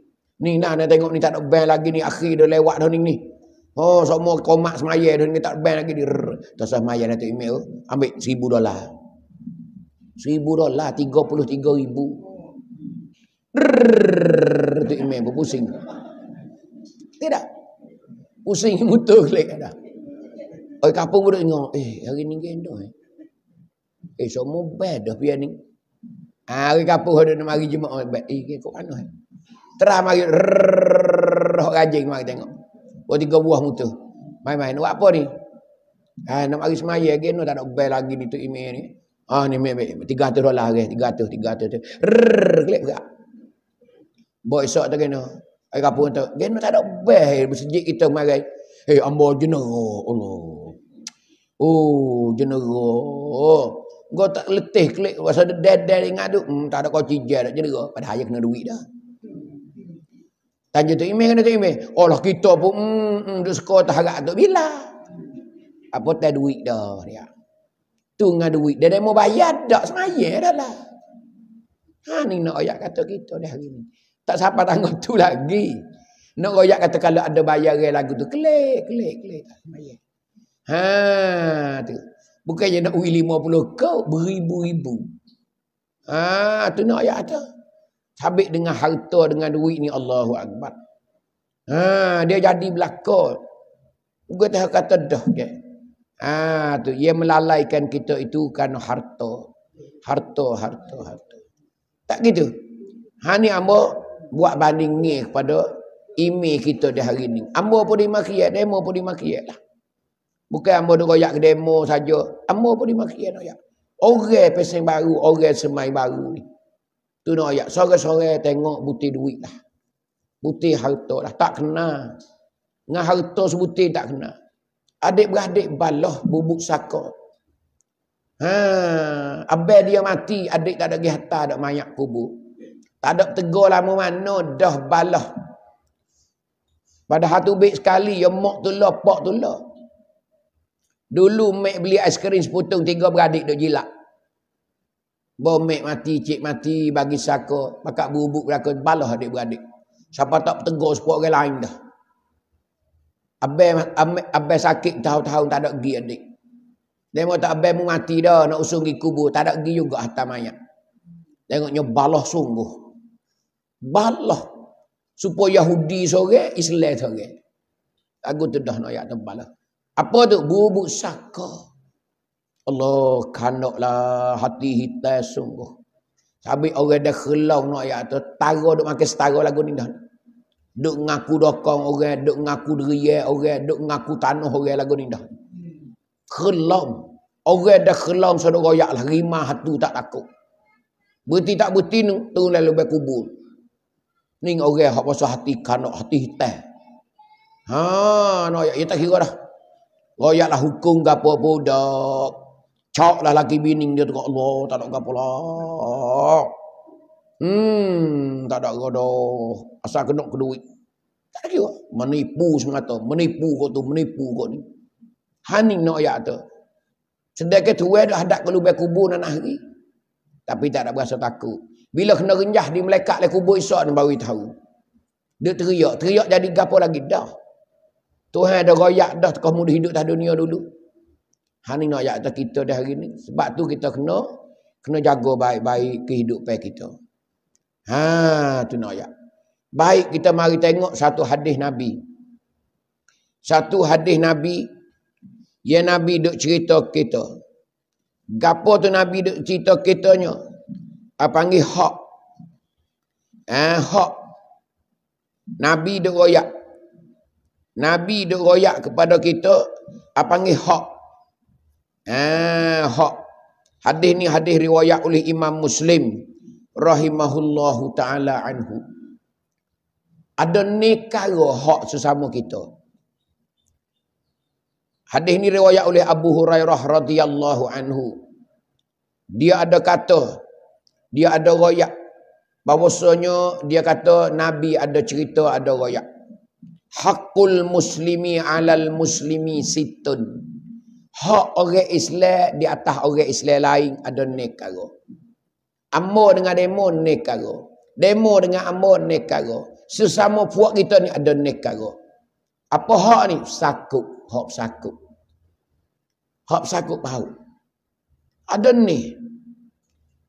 Ni nah nak tengok ni tak ada bel lagi ni akhir dah lewat dah ni ni. Oh semua komat semaya dah ni tak ada band lagi ni. Tasah semaya nak email ambil 1000 dolar. 1000 dolar tiga Rrr, tu email pun pusing. Tidak. Pusing *laughs* mutu ada. Oi kapung bodoh tengok eh hari ni gendo eh. eh semua band dah pian ni. Ah hari kapung ada nak mari jumaat oh, eh kok anu Terah mari roh rajin mari tengok. Buat tiga buah muta. Main-main buat apa ni? Ha nak mari semaya lagi no tak ada bel lagi di tu email ni. Ha ni mek 300 dolar ke 300 300. 300. Rrr, klik juga. Boy esok tu kena. Ai kapo tu. geno tak ada bel masjid kita mari. Hei ambo jenera. Allah. Oh jenera. Oh. Gua tak letih klik pasal dead dead ingat tu. Hmm tak ada kau cijer dak jenera. Padahal kena duit dah. Tanya tu Imeh kena tu Imeh. Oh lah kita pun hmm, hmm, duk sekolah tak harap Tok Bila. Apa tak duit dah dia. Tu dengan duit. Dia dah mau bayar tak semaya dah lah. Ha ni nak ayat kata kita dah hari ni. Tak sampai tanggung tu lagi. Nak royak kata kalau ada bayar lagu tu. Kelik, kelik, kelik. Tak semaya. Ha tu. Bukannya nak uli lima puluh kau. Beribu-ribu. Ha tu nak ayat tu. Habis dengan harta, dengan duit ni Allahu Akbar. Ha, dia jadi belakang. Kita kata dah. Okay. Ha, tu. dia melalaikan kita itu kerana harta. Harta, harta, harta. Tak gitu. Ha, ni Amba buat banding ni kepada imi kita di hari ni. Amba pun dimakiat, demo pun dimakiat lah. Bukan Amba nak royak demo saja. Amba pun dimakiat royak. Orang pesen baru, orang semai baru ni. Tu nak ayat sore-sore tengok buti duit lah. buti harta lah. Tak kena. Dengan harta sebutir tak kena. Adik-beradik baloh bubuk sako. Ha, abel dia mati, adik tak ada pergi hantar ada mayat kubur. Tak ada tegur lama mana, dah baloh. Pada satu bit sekali, ya mok tu lah, pok tu lah. Dulu mek beli aiskrim seputung, tiga beradik duk jilat. Bomek mati, cik mati, bagi saka. Pakat bubuk belakang, balas adik-beradik. Siapa tak tegur sepuluh orang lain dah. Abai sakit tahun-tahun tak ada pergi adik. Dia mahu tak abai mati dah, nak usung pergi kubur. Tak ada pergi juga hatta mayat. Tengoknya balas sungguh. Balas. Supaya Yahudi sorek, Islam sorek. Aku tu dah nak ayat tempat lah. Apa tu? Bubuk sakit. Allah kanaklah hati kita sungguh. Sampai orang dah kelau nak ayat tu. Tara duk makin setara lagu ni dah. Duk ngaku dokong orang. Duk ngaku deria orang. Duk ngaku tanah orang lagu ni dah. Kelam. Orang dah kelam sana royak lah. Rima hatu tak takut. Berhenti tak berhenti tu Turun lalu berkubur. Ni orang yang pasal hati kanak hati hitam. Ha, no, ya, ya tak kira dah. Royak lah hukum gapo apa Cok lah laki bining dia tu kat Allah. Tak ada apa lah. Hmm, tak ada apa Asal kena ke duit. Tak ada lah. Menipu semata. Menipu kau tu, menipu kau ni. Hani nak ayat tu. Sedangkan tu dah hadap ke lubang kubur dan akhir. Tapi tak ada berasa takut. Bila kena renjah di melekat le kubur isyak ni baru tahu. Dia teriak. Teriak jadi gapo lagi dah. Tuhan ada rakyat dah. Kau muda hidup dah dunia dulu. Hani nak ayat kita dah hari ni. Sebab tu kita kena kena jaga baik-baik kehidupan kita. Ha, tu nak ayat. Baik kita mari tengok satu hadis Nabi. Satu hadis Nabi ya Nabi duk cerita kita. Gapo tu Nabi duk cerita kitanya? Apa panggil hak? Eh, hak. Nabi duk royak. Nabi duk royak kepada kita apa panggil hak? Eh, hak. Hadis ni hadis riwayat oleh Imam Muslim. Rahimahullahu ta'ala anhu. Ada nekara hak sesama kita. Hadis ni riwayat oleh Abu Hurairah radhiyallahu anhu. Dia ada kata, dia ada royak. Bahawasanya dia kata Nabi ada cerita ada royak. Hakul muslimi alal muslimi situn hak orang Islam di atas orang Islam lain ada ah, nekaro. Ambo dengan demo nekaro. Demo dengan ambo nekaro. Sesama puak kita ni ada ah, nekaro. Apa hak ni? Sakup. Hak sakup. Hak sakup bau. Ada ah, ni.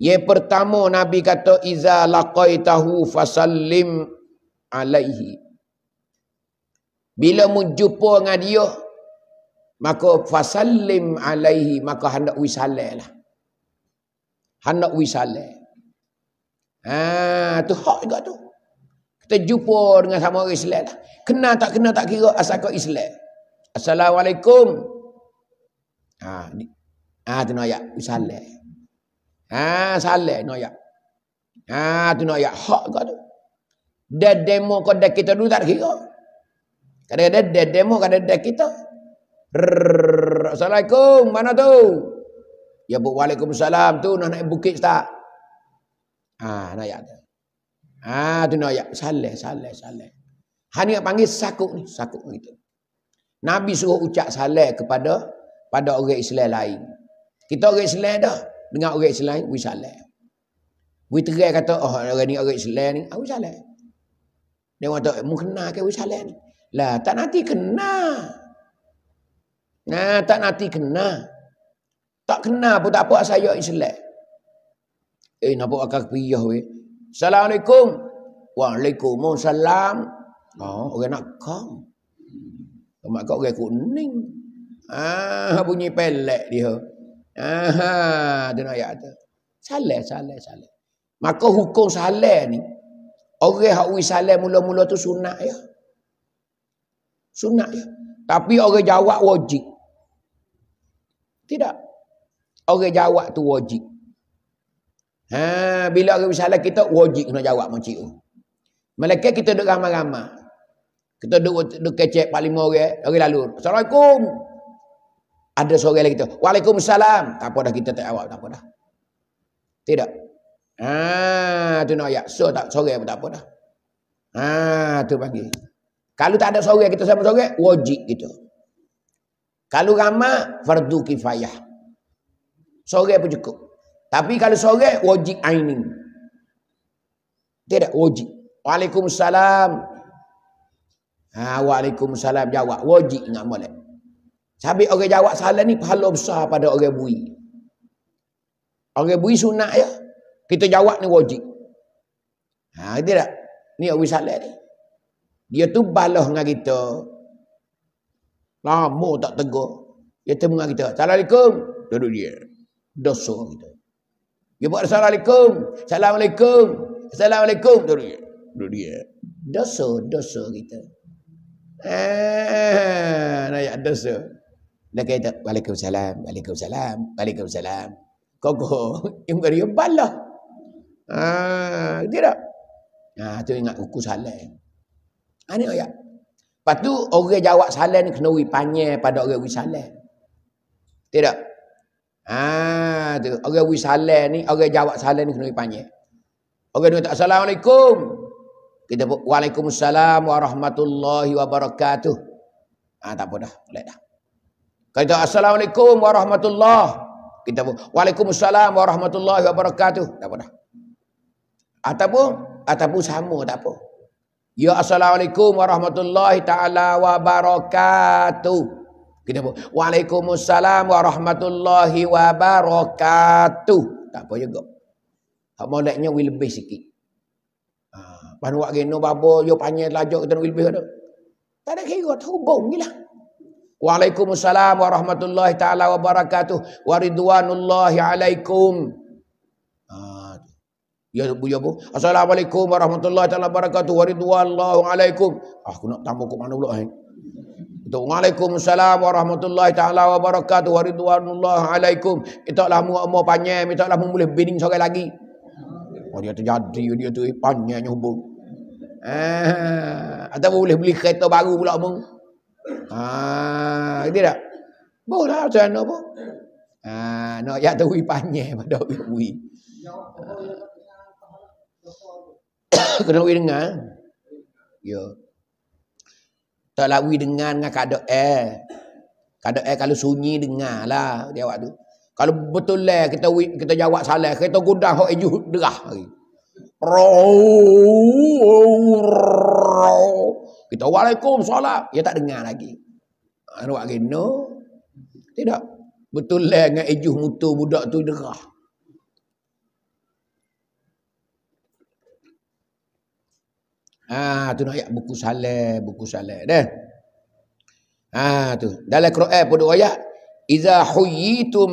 Yang pertama Nabi kata, Iza laqaitahu fasallim alaihi. Bila mu jumpa dengan dia, maka fasallim alaihi maka hendak wisalah lah hendak wisalah ha tu hak juga tu kita jumpa dengan sama orang Islam lah kena tak kena tak kira asal kau Islam assalamualaikum ha ni ha tu noya wisalah ha salah noya ha tu noya hak juga tu dia demo kau dah kita dulu tak kira kadang-kadang dia demo kadang-kadang kita Assalamualaikum, mana tu? Ya bu, waalaikumsalam tu nak naik bukit tak? Ah, ha, naik tu. Ah, ha, tu naik. Saleh, saleh, saleh. Hanya panggil sakuk ni, sakuk ni tu. Nabi suruh ucap saleh kepada pada orang Islam lain. Kita orang Islam dah dengan orang Islam lain, we saleh. We terai kata, oh orang ni orang Islam ni, aku saleh. Dia kata, mungkin kenal ke we saleh ni? Lah, tak nanti kenal. Nah, tak nanti kena. Tak kena pun tak apa saya Islam. Eh, nampak akan kepiyah weh. Assalamualaikum. Waalaikumsalam. Oh, orang nak kau. Mak kau orang kuning. Ah, bunyi pelek dia. Ah, dia nak ayat tu. Salah, salah, salah. Maka hukum salah ni. Orang yang uis salah mula-mula tu sunat ya. Sunat ya. Tapi orang jawab wajib. Tidak. Orang jawab tu wajib. Ha, bila orang bersalah kita, wajib kena jawab makcik tu. Mereka kita duduk ramah-ramah. Kita duduk, duduk kecek Pak Lima orang. Orang lalu. Assalamualaikum. Ada seorang lagi kita. Waalaikumsalam. Tak apa dah kita tak jawab. Tak apa dah. Tidak. Ha, tu nak ayak. So tak sore pun tak apa dah. Ha, tu pagi. Kalau tak ada sore kita sama sore, wajib kita. Gitu. Kalau ramai fardu kifayah. Sore pun cukup. Tapi kalau sore wajib ainin. Tidak wajib. Waalaikumsalam. Ha, waalaikumsalam jawab. Wajib nak boleh. Sabik orang jawab salah ni pahala besar pada orang bui. Orang bui sunat ya. Kita jawab ni wajib. Ha, tidak. Ni orang salah ni. Dia tu baloh dengan kita. Lama tak tegur. Dia temu dengan kita. Assalamualaikum. Duduk dia. Dosa kita. Dia buat Assalamualaikum. Assalamualaikum. Assalamualaikum. Duduk dia. Duduk dia. Dosa. Dosa kita. Eh, ah, nak ayat dosa. Dia kata, Waalaikumsalam. Waalaikumsalam. Waalaikumsalam. Kau *laughs* kau. Yang kata dia balah. Ah, tidak. Ah, tu ingat kuku salam. Ini ah, ayat. Lepas tu orang jawab salam ni kena uri panjang pada orang uri salam. Tidak. Ah tu orang uri salam ni orang jawab salam ni kena uri panjang. Orang dia tak assalamualaikum. Kita buat waalaikumsalam warahmatullahi wabarakatuh. Ah tak apa dah, boleh dah. Kita assalamualaikum warahmatullahi kita waalaikumsalam warahmatullahi wabarakatuh. Tak apa dah. Ataupun ataupun sama tak apa. Ya Assalamualaikum Warahmatullahi Ta'ala Wabarakatuh. Kita buat. Waalaikumsalam Warahmatullahi Wabarakatuh. Tak apa juga. Tak boleh we lebih sikit. Ha, Pada waktu ini, babo, yo panjang telajuk kita nak lebih. Tak ada kira, terhubung ni lah. Waalaikumsalam Warahmatullahi Ta'ala Wabarakatuh. Waridwanullahi Alaikum. Ya bu ya bu. Assalamualaikum warahmatullahi taala wabarakatuh. Waridwallahu alaikum. Ah aku nak tambah kau mana pula eh? Itu warahmatullahi taala wabarakatuh. Waridwallahu alaikum. Itaklah mu mu panjang, itaklah mu boleh bining sorang lagi. Oh dia terjadi dia tu eh, panjangnya hubung. Ah, ada boleh beli kereta baru pula mu. Ah, tidak. Boleh lah macam mana pun. Ah, nak no, ya tu hui panjang pada hui kena lawi dengan. Ya. Tak lawi dengan dengan kada air. Kada air kalau sunyi dengar lah dia waktu tu. Kalau betul lah kita kita jawab salah, kita gudang hok ejuh derah hari. Kita waalaikum salam, dia tak dengar lagi. Ha, nak buat Tidak. Betul lah dengan ejuh mutu budak tu derah. Ha tu nak ayat buku salat, buku salat dah. Ha tu. Dalam Quran pun ada ayat Iza huyitum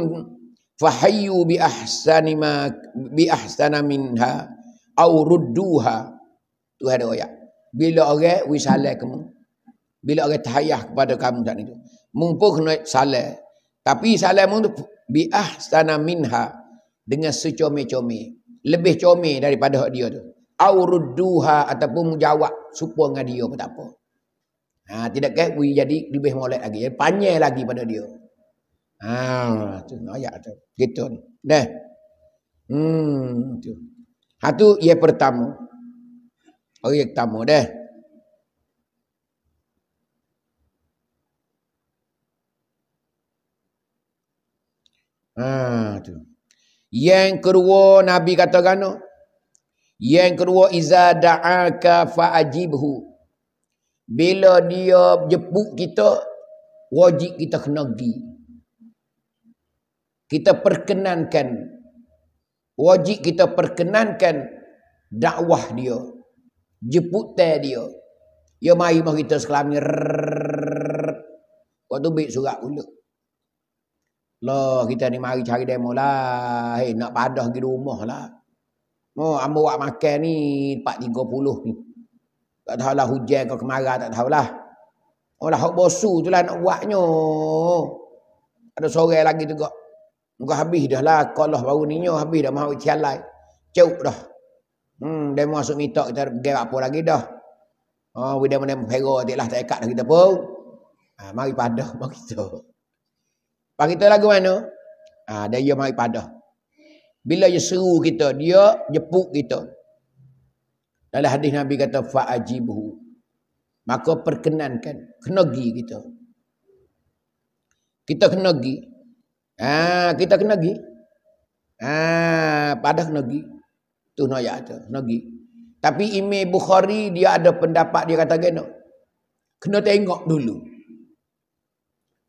fahayyu bi ahsani ma bi ahsana minha au rudduha. Tu ada ayat. Bila orang wi salat kamu, bila orang tahayyah kepada kamu tak itu. Mumpuh naik salat. Tapi salam tu bi ahsana minha dengan secomel-comel. Lebih comel daripada dia tu. Aurudduha ataupun menjawab supaya dengan dia pun tak apa. Ha, tidak ke we jadi lebih molek lagi. Jadi lagi pada dia. Ha, tu ayat tu. Gitu Dah. Hmm, tu. Ha tu pertama. Oh ia pertama dah. Ha tu. Yang kedua Nabi kata gano? Yang kedua iza da'aka fa'ajibhu. Bila dia jepuk kita, wajib kita kena pergi. Kita perkenankan. Wajib kita perkenankan dakwah dia. jepuk teh dia. Ya mari mari kita selami. Waktu baik surat pula. Loh kita ni mari cari demo lah. Hei, nak padah pergi rumah lah. Oh, hamba buat makan ni 430 ni. Tak tahulah hujan ke kemarah, tak tahulah. Oh lah, hak bosu tu lah nak buatnya. Ada sore lagi tu kak. Muka habis dah lah. Kalau baru ni nyo, habis dah. Mahu cialai. Cuk dah. Hmm, dia masuk minta kita pergi apa lagi dah. Oh, bila mana pera tak lah, tak ekat dah kita pun. Ha, mari padah, *laughs* mari tu. Pak kita lagu mana? Ha, dia mari padah. Bila dia seru kita, dia jepuk kita. Dalam hadis Nabi kata, fa'ajibuhu. Maka perkenankan, kena pergi kita. Kita kena pergi. Ha, kita kena pergi. Ha, pada kena pergi. Itu nak ya, kena pergi. Tapi Imam Bukhari, dia ada pendapat, dia kata gini. Kena tengok dulu.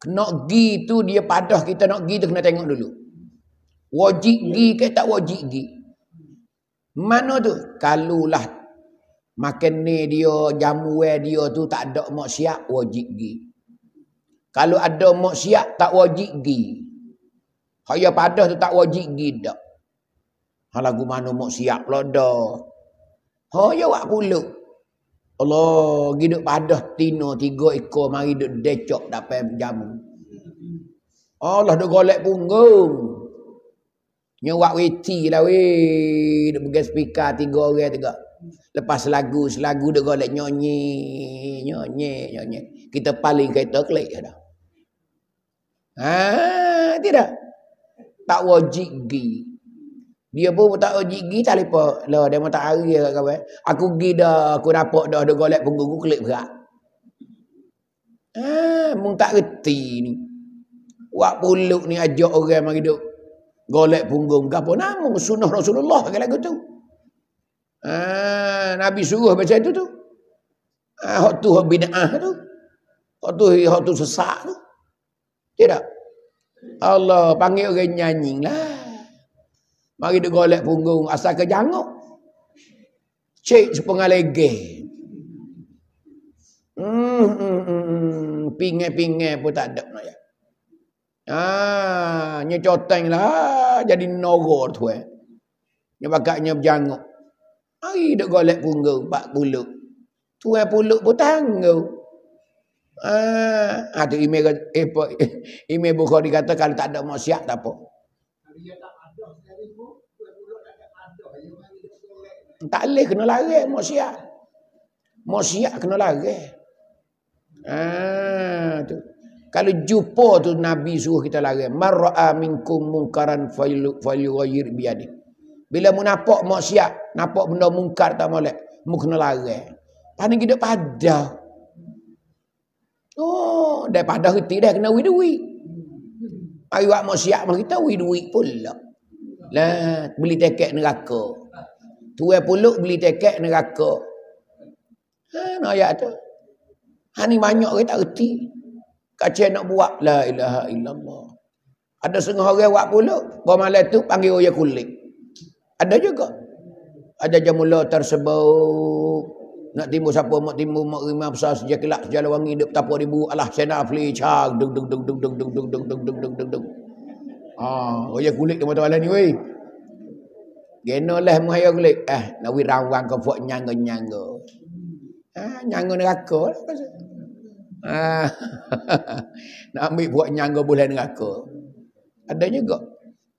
Kena pergi tu dia padah kita nak pergi tu kena tengok dulu. Wajib gi ke tak wajib gi? Mana tu? Kalulah makan ni dia, jamu dia tu tak ada maksiat, wajib gi. Kalau ada maksiat tak wajib gi. Haya padah tu tak wajib gi dak. Hal lagu mana maksiat pula dah. Haya wak pulu. Allah, giduk padah tino tiga ekor mari duk decok dapat jamu. Allah duk golek punggung. Nyewak weti lah weh. Dia pergi speaker tiga orang tiga. Lepas lagu, selagu dia golek nyonyi, nyonyi, nyonyi. Kita paling kereta klik dah. Ha, tidak. Tak wajib gi. Dia pun tak wajib gi tak lepa. Lah dia mau tak hari ke kawan. Aku gi dah, aku nampak dah dia golek punggung klik berat. Ha, mung tak reti ni. Wak puluk ni ajak orang mari duk Golek punggung ke apa nama sunnah Rasulullah ke lagu tu. Ha, Nabi suruh macam itu tu. Ah ha, hak tu hak bid'ah tu. Hak tu hak tu sesat tu. Tidak. Allah panggil orang nyanyi lah. Mari dia golek punggung asal ke janguk. Cek sepengah lege. Hmm, hmm, hmm, hmm. Pingai-pingai pun tak ada. Ya. Ah, nya coteng lah ah, jadi nogor tu eh. Nya bakaknya berjanguk. Ai dak golek punggung pak puluk. Ah, ah, tu eh puluk pun tanggung. Ah, ada email eh, po, eh *laughs* email Bukhari kata tak ada maksiat tak apa. Tak leh kena lari eh, maksiat. Maksiat kena lari. Ah, tu. Kalau jumpa tu Nabi suruh kita lari. Mar'a minkum mungkaran falyughayyir biyadi. Bila mu nampak maksiat, nampak benda mungkar tak molek, mu kena lari. Pandai kita pada. Oh, dah pada reti dah kena wi duit. Ayu buat maksiat mah kita wi duit pula. Lah, beli tiket neraka. Tuai puluk beli tiket neraka. Ha, nak ayat tu. Ha, ni banyak kita reti. Kita reti. Kacik nak buat la ilaha illallah. Ada setengah orang buat pula. Bawa malam tu panggil Oya kulit. Ada juga. Ada jamula tersebut. Nak timu siapa, mak timu mak rima besar, sejak kelak, sejak lewangi, dia bertapa ribu. Alah, saya nak afli, cak, dung dung dung dung dung dung dung dung dung. deng, deng, deng, deng. Ah, orang kulit di mata malam ni, weh. Gena lah muhaya kulit. Eh, nak wirawan ke fok nyangga-nyangga. nyangga neraka lah. Pasal. Ah. *laughs* nak ambil buat nyangga bulan neraka. Ada juga.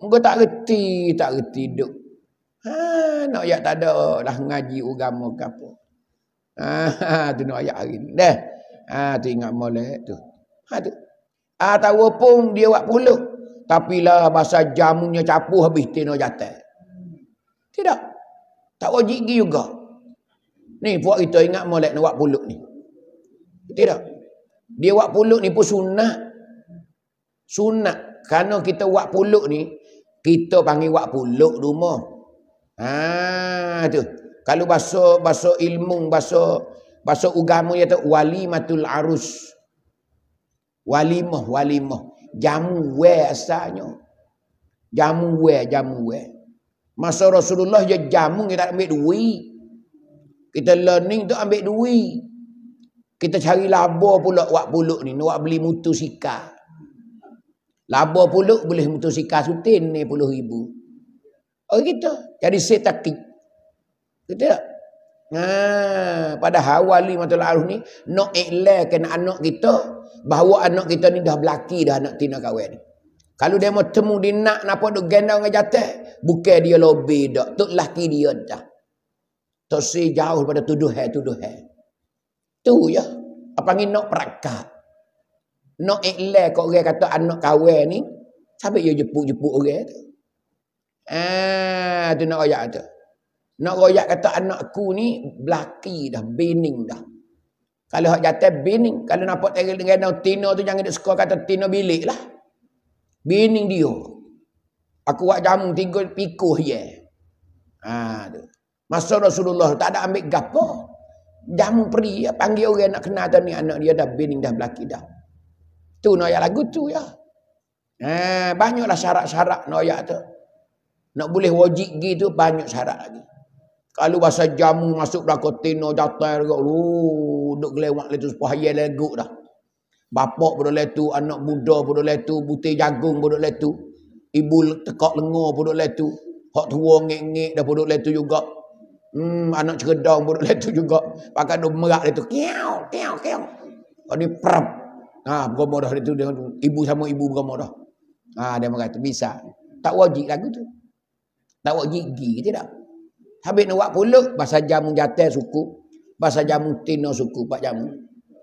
Engkau tak reti, tak reti duk. Ha, nak ayat tak ada lah ngaji agama ke apa. Ha, *laughs* tu nak ayat hari ni. Dah. Ha, tu ingat molek tu. Ha, tu. Ha, tahu pun dia buat puluh. Tapi lah bahasa jamunya capuh habis tina jatah. Tidak. Tak wajib juga. Ni buat kita ingat molek nak buat puluh ni. Tidak. Dia buat puluk ni pun sunat. Sunat. Kerana kita buat puluk ni, kita panggil buat puluk rumah. Ah tu. Kalau bahasa bahasa ilmu, bahasa bahasa ugamu dia tu walimatul arus. Walimah, walimah. Jamu we asalnya. Jamu we, jamu we. Masa Rasulullah dia jamu kita ambil duit. Kita learning tu ambil duit. Kita cari labo pulak wak puluk ni. Wak beli mutu sika. Labo puluk boleh mutu sika sutin ni puluh ribu. Oh gitu. Jadi setakik. Gitu tak? Ha, pada awal lima tahun lalu ni nak no ikhlas kena anak kita bahawa anak kita ni dah belaki dah nak tina kawin ni. Kalau dia mau temu di nak napa duk gendang dengan jatah, bukan dia lobby dak, tok laki dia dah. Tok si jauh pada tuduh tuduhan Tu ya. Apa ni nak perakat. Nak ikhlas kok orang kata anak kawin ni. Sampai dia jepuk-jepuk orang Ah, tu nak royak tu. Nak royak kata anak aku ni belaki dah, bening dah. Kalau hak jatuh bening, kalau nampak tinggal dengan tino tu jangan dia suka kata tino bilik lah. Bening dia. Aku buat jamu tiga pikuh je. Ah, tu. Masa Rasulullah tak ada ambil gapo. Dah pergi, ya, panggil orang nak kenal tadi anak dia dah bining dah belaki dah. Tu noya lagu tu ya. Eh, banyaklah syarat-syarat noya tu. Nak boleh wajib gitu banyak syarat lagi. Kalau bahasa jamu masuk dah kotino jatuh dekat lu, duk gelewat letu sepahaya lagu dah. Bapak boleh tu anak muda boleh tu butir jagung boleh tu Ibu tekak lengur boleh tu Hak tua ngik-ngik dah bodoh letu juga. Hmm, anak cegedang budak lain juga. Pakai dia merak dia tu. Kiau, kiau, kiau. Kau oh, ni perap. Ha, bergomor dah dia tu. ibu sama ibu bergomor dah. Ha, dia berkata, bisa. Tak wajib lagu tu. Tak wajib gi ke tidak? Habis nak buat pula, bahasa jamu jatah suku. Bahasa jamu tino suku, pak jamu.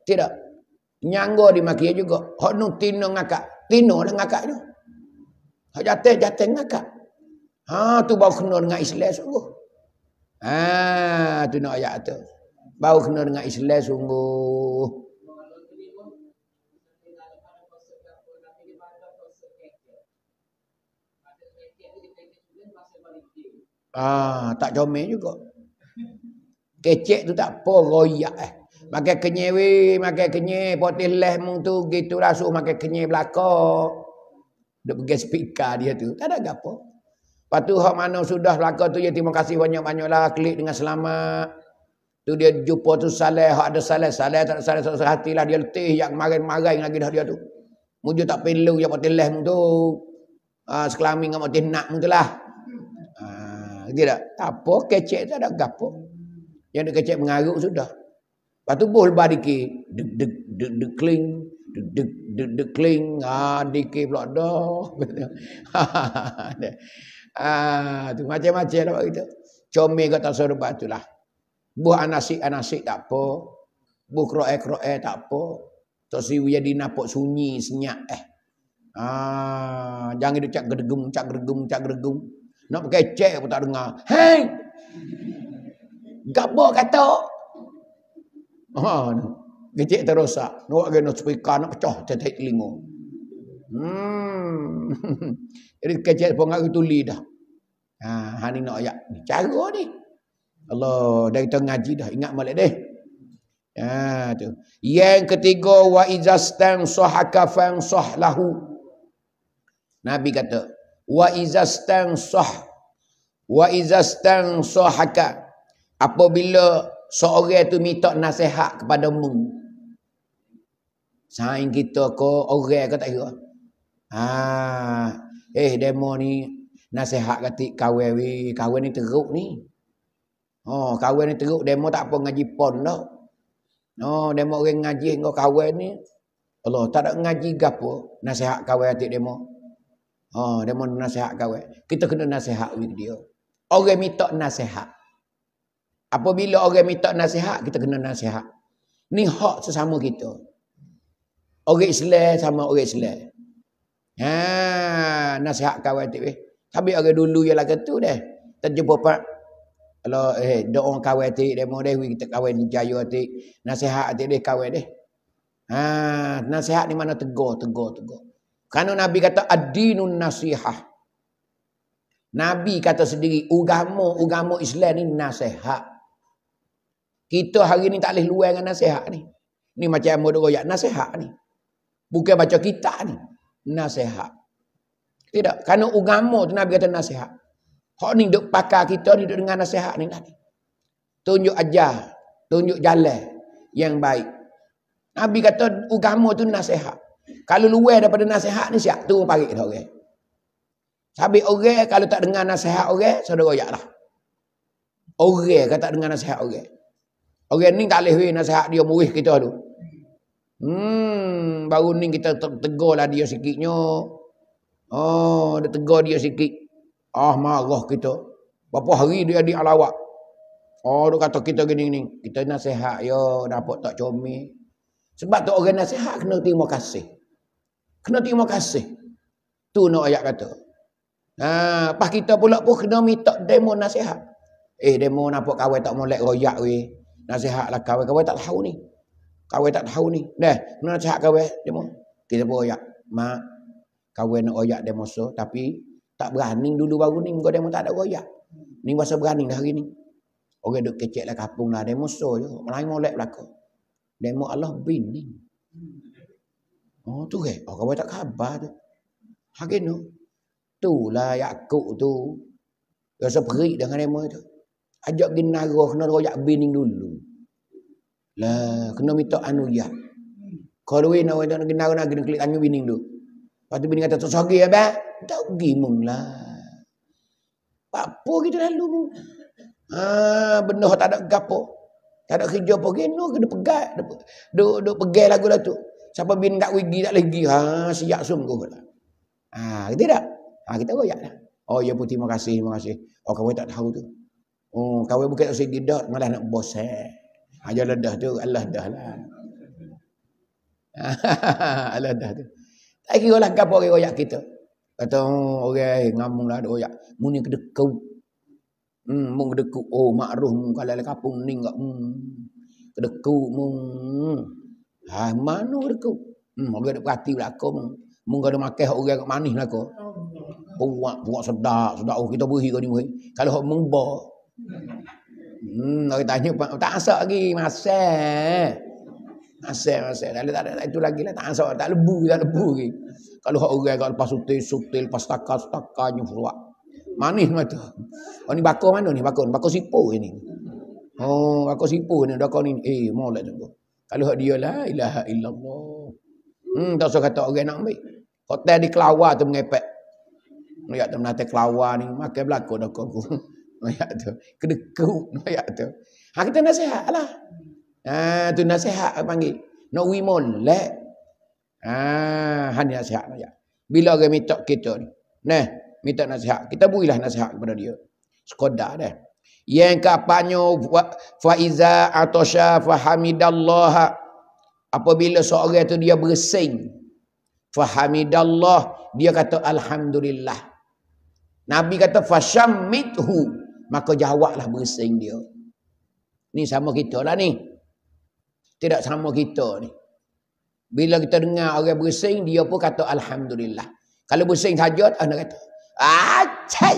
Tidak. Nyangga di makia juga. Hak nu tino ngakak. Tino lah ngakak tu. Hak jatah, jatah ngakak. Ha, tu baru kena dengan Islam sungguh. So. Ah, tu nak ayat tu. Bau kena dengan Islam sungguh. Ah, tak comel juga. Kecek tu tak apa, royak eh. Makan kenyai we, makan kenyai, potih leh mung tu gitu lah. rasuh makan kenyai belako. Dok pergi speaker dia tu. Tak ada apa. Lepas tu hak mana sudah laka tu ya terima kasih banyak-banyaklah klik dengan selamat. Tu dia jumpa tu salah, hak ada salah, salah tak ada salah satu hatilah dia letih yang marah-marah lagi dah dia tu. Mujur tak perlu yang mati leh tu. Ah sekelami dengan mati nak mentulah. Ah dia tak apa kecek tu ada gapo. Yang dia kecek mengaruk sudah. Lepas tu bol badiki deg deg deg deg kling deg deg deg kling ah dikir pula dah. *laughs* Ah, tu macam-macam dapat lah kita. Comel kau tak suruh buat itulah. Buah nasi, anasi tak apa. Buah kroe-kroe tak apa. Tak si wujud dinapok sunyi senyap eh. Ah, jangan dia cak gergum, cak gergum, cak gergum. Nak pakai cek pun tak dengar. Hei! Gapo kata? Ha, ah, no. Gecek terosak. Nak kena speaker nak pecah tetek telinga. Hmm. *laughs* Jadi kecil pun aku tuli dah. Ha, hani nak ayak. Cara ni. Allah, dari kita ngaji dah. Ingat balik deh. Ha, tu. Yang ketiga, wa izastan sahakafan sahlahu. Nabi kata, wa izastan sah. Wa izastan sahaka. Apabila seorang tu minta nasihat kepada mu. Sain kita ke orang ke tak kira. Ha, eh demo ni nasihat kata kawin we, kawin ni teruk ni. Oh, kawin ni teruk demo tak apa ngaji pon dah. No, oh, demo orang ngaji dengan kawin ni Allah tak ada ngaji gapo nasihat kawin atik demo. Oh, demo nasihat kawin. Kita kena nasihat we dia. Orang minta nasihat. Apabila orang minta nasihat, kita kena nasihat. Ni hak sesama kita. Orang Islam sama orang Islam. Ha, nasihat kawan tu. Eh. Tapi orang dulu ialah ketu deh. Terjumpa pak. Kalau eh, doa kawan tu, dia mau deh, kita kawan jayu tu. Nasihat tu deh, kawan deh. Ha, nasihat ni mana tegur, tegur, tegur. Kerana Nabi kata, adinun nasihat. Nabi kata sendiri, ugamu, ugamu Islam ni nasihat. Kita hari ni tak boleh luar dengan nasihat ni. Ni macam yang mudah nasihat ni. Bukan baca kitab ni nasihat. Tidak. Karena ugamu tu Nabi kata nasihat. Hak ni duk pakar kita duduk dengar nasihat ni tadi. Tunjuk ajar. Tunjuk jalan yang baik. Nabi kata ugamu tu nasihat. Kalau luar daripada nasihat ni siap turun parik dah orang. Sabik orang kalau tak dengar nasihat orang, saudara ya lah. Orang kalau tak dengar nasihat orang. Orang ni tak boleh nasihat dia murih kita tu. Hmm, baru ni kita lah dia sikitnya. Oh, dia tegur dia sikit. Ah, marah kita. Berapa hari dia di alawak. Oh, dia kata kita gini-gini. Kita nak nasihat ya, dapat tak comel. Sebab tu orang nasihat kena terima kasih. Kena terima kasih. Tu nak ayat kata. Ha, pas kita pula pun kena minta demo nasihat. Eh, demo nampak kawan tak molek royak weh. Nasihatlah kawan-kawan tak tahu ni. Kawai tak tahu ni. Dah, mana cakap kawai? Dia mau. Kita pun oyak. Mak, kawai nak oyak dia masa. Tapi, tak berani dulu baru ni. Muka dia tak ada oyak. Ni masa berani dah hari ni. Orang duduk kecil lah kapung lah. Dia masa je. Malah yang molek belakang. Dia mau Allah bin ni. Oh, tu ke? Eh? Oh, kawai tak khabar tu. Hari ni. Tu lah Yaakob tu. Rasa perik dengan dia tu. Ajak bin naruh. Kena royak bin ni dulu. Lah, kena minta anuyah. Kalau we nak nak kena nak kena klik anu bini dulu. Pastu bini kata tak sogi abah, tak gi lah. Apa kita lalu mu? Ha, benda tak ada gapo. Tak ada kerja apa gi no kena pegat. Duk duk pegai lagu lah tu. Siapa bini tak wigi tak lagi. Ha, siap sungguh lah. Ha, kita tak. Ha, kita royak lah. Oh ya pun terima kasih, terima kasih. Oh kau tak tahu tu. Oh, kau bukan tak sedih dah, malah nak bos eh. Hanya ledah tu Allah dah lah. *laughs* Allah dah tu. Tak kira lah kenapa orang royak kita. Kata oh, orang eh, ngamung lah royak. Munin kedekau. Hmm, mung kedekau. Oh, makruh mung kalah lah kapung. Ning kak. Hmm. Kedekau mung. Ha, mana kedekau? Hmm, orang ada perhati pula kau mung. Mung kena makan orang kat manis lah kau. Puak, puak sedap. Sedap. Oh, kita beri kau ni. Kalau orang mung Hmm, orang tanya pun, tak asak lagi, masak. Masak, masak. Kalau tak ada, itu lagi lah, tak asak, tak lebu, tak lebu lagi. Kalau orang kalau lepas sutil, sutil, lepas takar, takar, nyufruak. Manis macam Oh, ni bakau mana ni? bakau, bakau sipo je ni. Oh, bakar sipo ni, kau ni. Eh, maulah tu. Kalau dia lah, ilaha illallah. Hmm, tak usah kata orang nak ambil. Hotel di Kelawar tu mengepek. Lihat tu menatai Kelawar ni, makan belakang dah kau ayat tu. Kena keup ayat *laughs* tu. Ha kita nasihat lah. Ha tu nasihat apa panggil? Nak no, we molek. Ha hanya nasihat aja. Bila orang minta kita ni. Nah, minta nasihat. Kita builah nasihat kepada dia. Sekodak dah. Yang kapanyo faiza atau syafahamidallah. Apabila seorang tu dia bersing. Fahamidallah. Dia kata Alhamdulillah. Nabi kata fashamidhu maka jawablah mesin dia. Ni sama kita lah ni. Tidak sama kita ni. Bila kita dengar orang bersing, dia pun kata Alhamdulillah. Kalau bersing saja, anak ah, kata, Acai!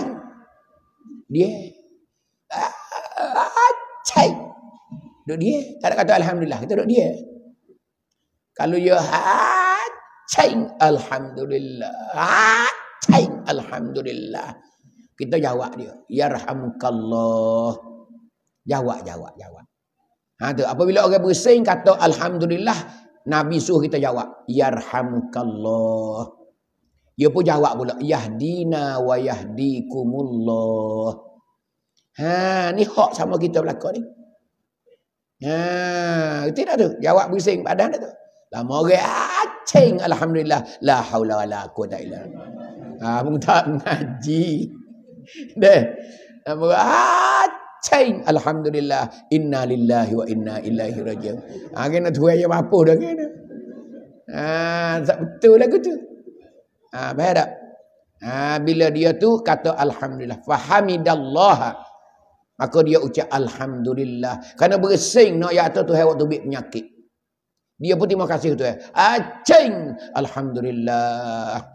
Dia, ah, Acai! Duduk dia, tak ada kata Alhamdulillah, kita duduk dia. Kalau dia, Acai! Alhamdulillah! Acai! Alhamdulillah! Kita jawab dia. Ya Yarhamukallah. Jawab, jawab, jawab. Ha, tu. Apabila orang bersing kata Alhamdulillah. Nabi suruh kita jawab. Ya Yarhamukallah. Dia pun jawab pula. Yahdina wa yahdikumullah. Ha, ni hak sama kita belakang ni. Ha, itu dah tu. Jawab bising badan tu. Lama orang acing. Ah, Alhamdulillah. La haula wa la quwata illa. Ha, tak Deh. Nama Acing. Ah, alhamdulillah. Inna lillahi wa inna ilahi rajim. Ha, ah, kena tuai je apa dah kena. Ha, ah, tak betul lagu tu. Ha, bayar tak? Ha, bila dia tu kata Alhamdulillah. Fahamidallah. Maka dia ucap Alhamdulillah. Kerana bersing nak no, ya tu hewak tu bit penyakit. Dia pun terima kasih tu eh. Acing. Alhamdulillah.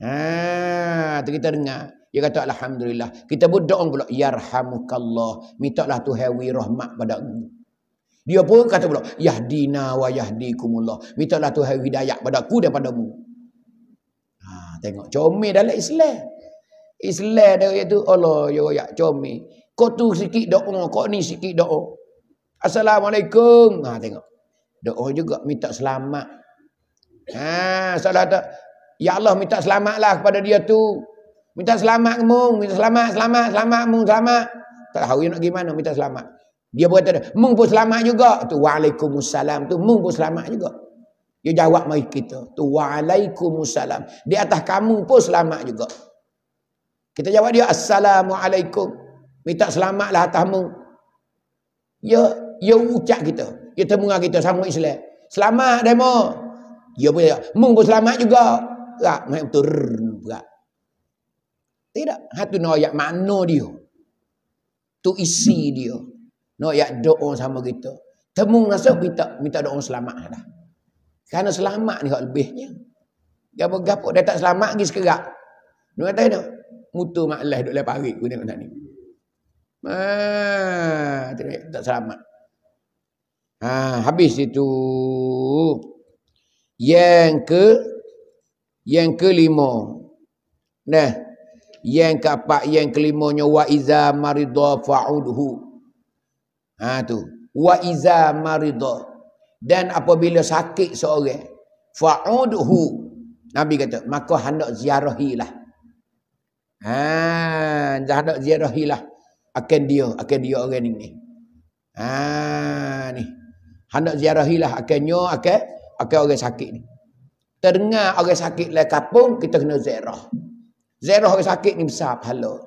Ha, kita dengar. Dia kata Alhamdulillah. Kita pun doa pula. Yarhamukallah. Minta lah Tuhan rahmat pada kamu. Dia pun kata pula. Yahdina wa yahdikumullah. Minta lah Tuhan hidayah pada aku dan pada mu. Ha, tengok. Comel dalam Islam. Islam dia kata. Allah ya ya comel. Kau tu sikit doa. Kau ni sikit doa. Assalamualaikum. Ha, tengok. Doa juga. Minta selamat. Ha, salah tak? Ya Allah minta selamatlah kepada dia tu. Minta selamat mung, minta selamat, selamat, selamat mung, selamat. Tak tahu you nak gimana minta selamat. Dia berkata, mung pun selamat juga. Tu waalaikumsalam tu mung pun selamat juga. Dia jawab mai kita. Tu waalaikumsalam. Di atas kamu pun selamat juga. Kita jawab dia assalamualaikum. Minta selamatlah atas mung. Ya, ya ucap kita. Ya temungah kita sama Islam. Selamat demo. Ya dia pun jawab, mung pun selamat juga. Tak, main betul. Tak. Tidak. Satu ha, nak ayat makna dia. Tu isi hmm. dia. Nak ayat doa sama kita. Temung rasa kita minta doa selamat lah. Karena selamat ni hak lebihnya. Gapo-gapo dah tak selamat lagi sekerak. Nak kata tak? Mutu mak lah duduk lepas hari. Kau tengok ni. Ah, tak selamat. Ha, habis itu. Yang ke yang kelima. Nah yang keempat yang kelimanya wa iza marida fa'udhu ha tu wa iza marida dan apabila sakit seorang fa'udhu nabi kata maka hendak ziarahilah ha hendak ziarahilah akan dia akan dia orang ini ha ni hendak ziarahilah akannya akan akan orang sakit ni terdengar orang sakit lekapung lah kita kena ziarah Zerah yang sakit ni besar pahala.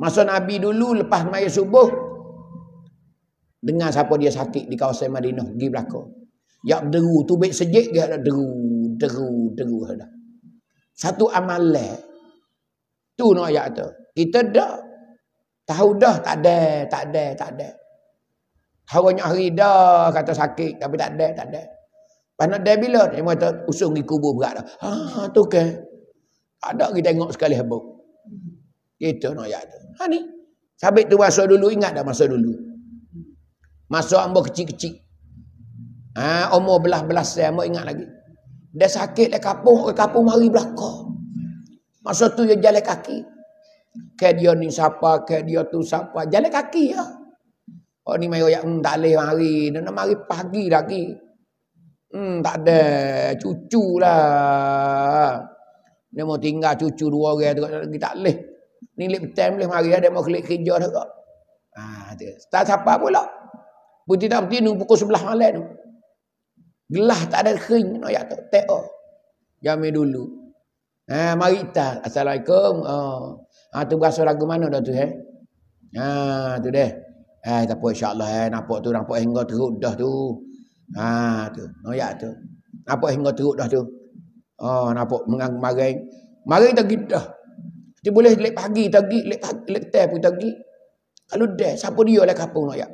Masa Nabi dulu lepas maya subuh. Dengar siapa dia sakit di kawasan Madinah. Pergi belakang. Yang deru. Tubik sejik dia ada deru. Deru. Deru. Ada. Satu amalan. Tu nak no ayat tu. Kita dah. Tahu dah. Tak ada. Tak ada. Tak ada. Tahu banyak hari dah. Kata sakit. Tapi tak ada. Tak ada. Pernah dia bila? Dia kata usung di kubur berat dah. Haa. Ah, tu kan. Okay. Ada kita tengok sekali habu. Kita nak ya ada. Ha ni. Sabit tu masa dulu ingat dah masa dulu. Masa hamba kecil-kecil. Ha umur belas-belas saya hamba ingat lagi. Dia sakit dia kapung, ke kapung mari belakang. Masa tu dia jalan kaki. Ke dia ni siapa, ke dia tu siapa. Jalan kaki ya. Oh ni mai royak hmm, tak leh mari. Nak mari pagi lagi. Hmm tak ada cuculah. Dia mau tinggal cucu dua orang tu. Kita tak boleh. Ni lip time boleh mari. Dia mau klik kerja tu. Ha, dia. Tak sabar pula. Putih tak putih ni pukul sebelah malam tu. Gelah tak ada kering. No, ya tu. Tak. Oh. Jamin dulu. Ha, mari kita. Assalamualaikum. Oh. Ha, tu berasa lagu mana dah tu. Eh? Ha, tu deh. Eh, tak apa insyaAllah. Eh. Nampak tu. Nampak hingga teruk dah tu. Ha, tu. No, tu. Nampak hingga teruk dah tu. Oh, nampak mengang maring. Maring tak gitu dah. Kita boleh lep pagi tak gitu, lep lep teh pun tak gitu. Kalau dah, siapa dia lah kapung nak ya?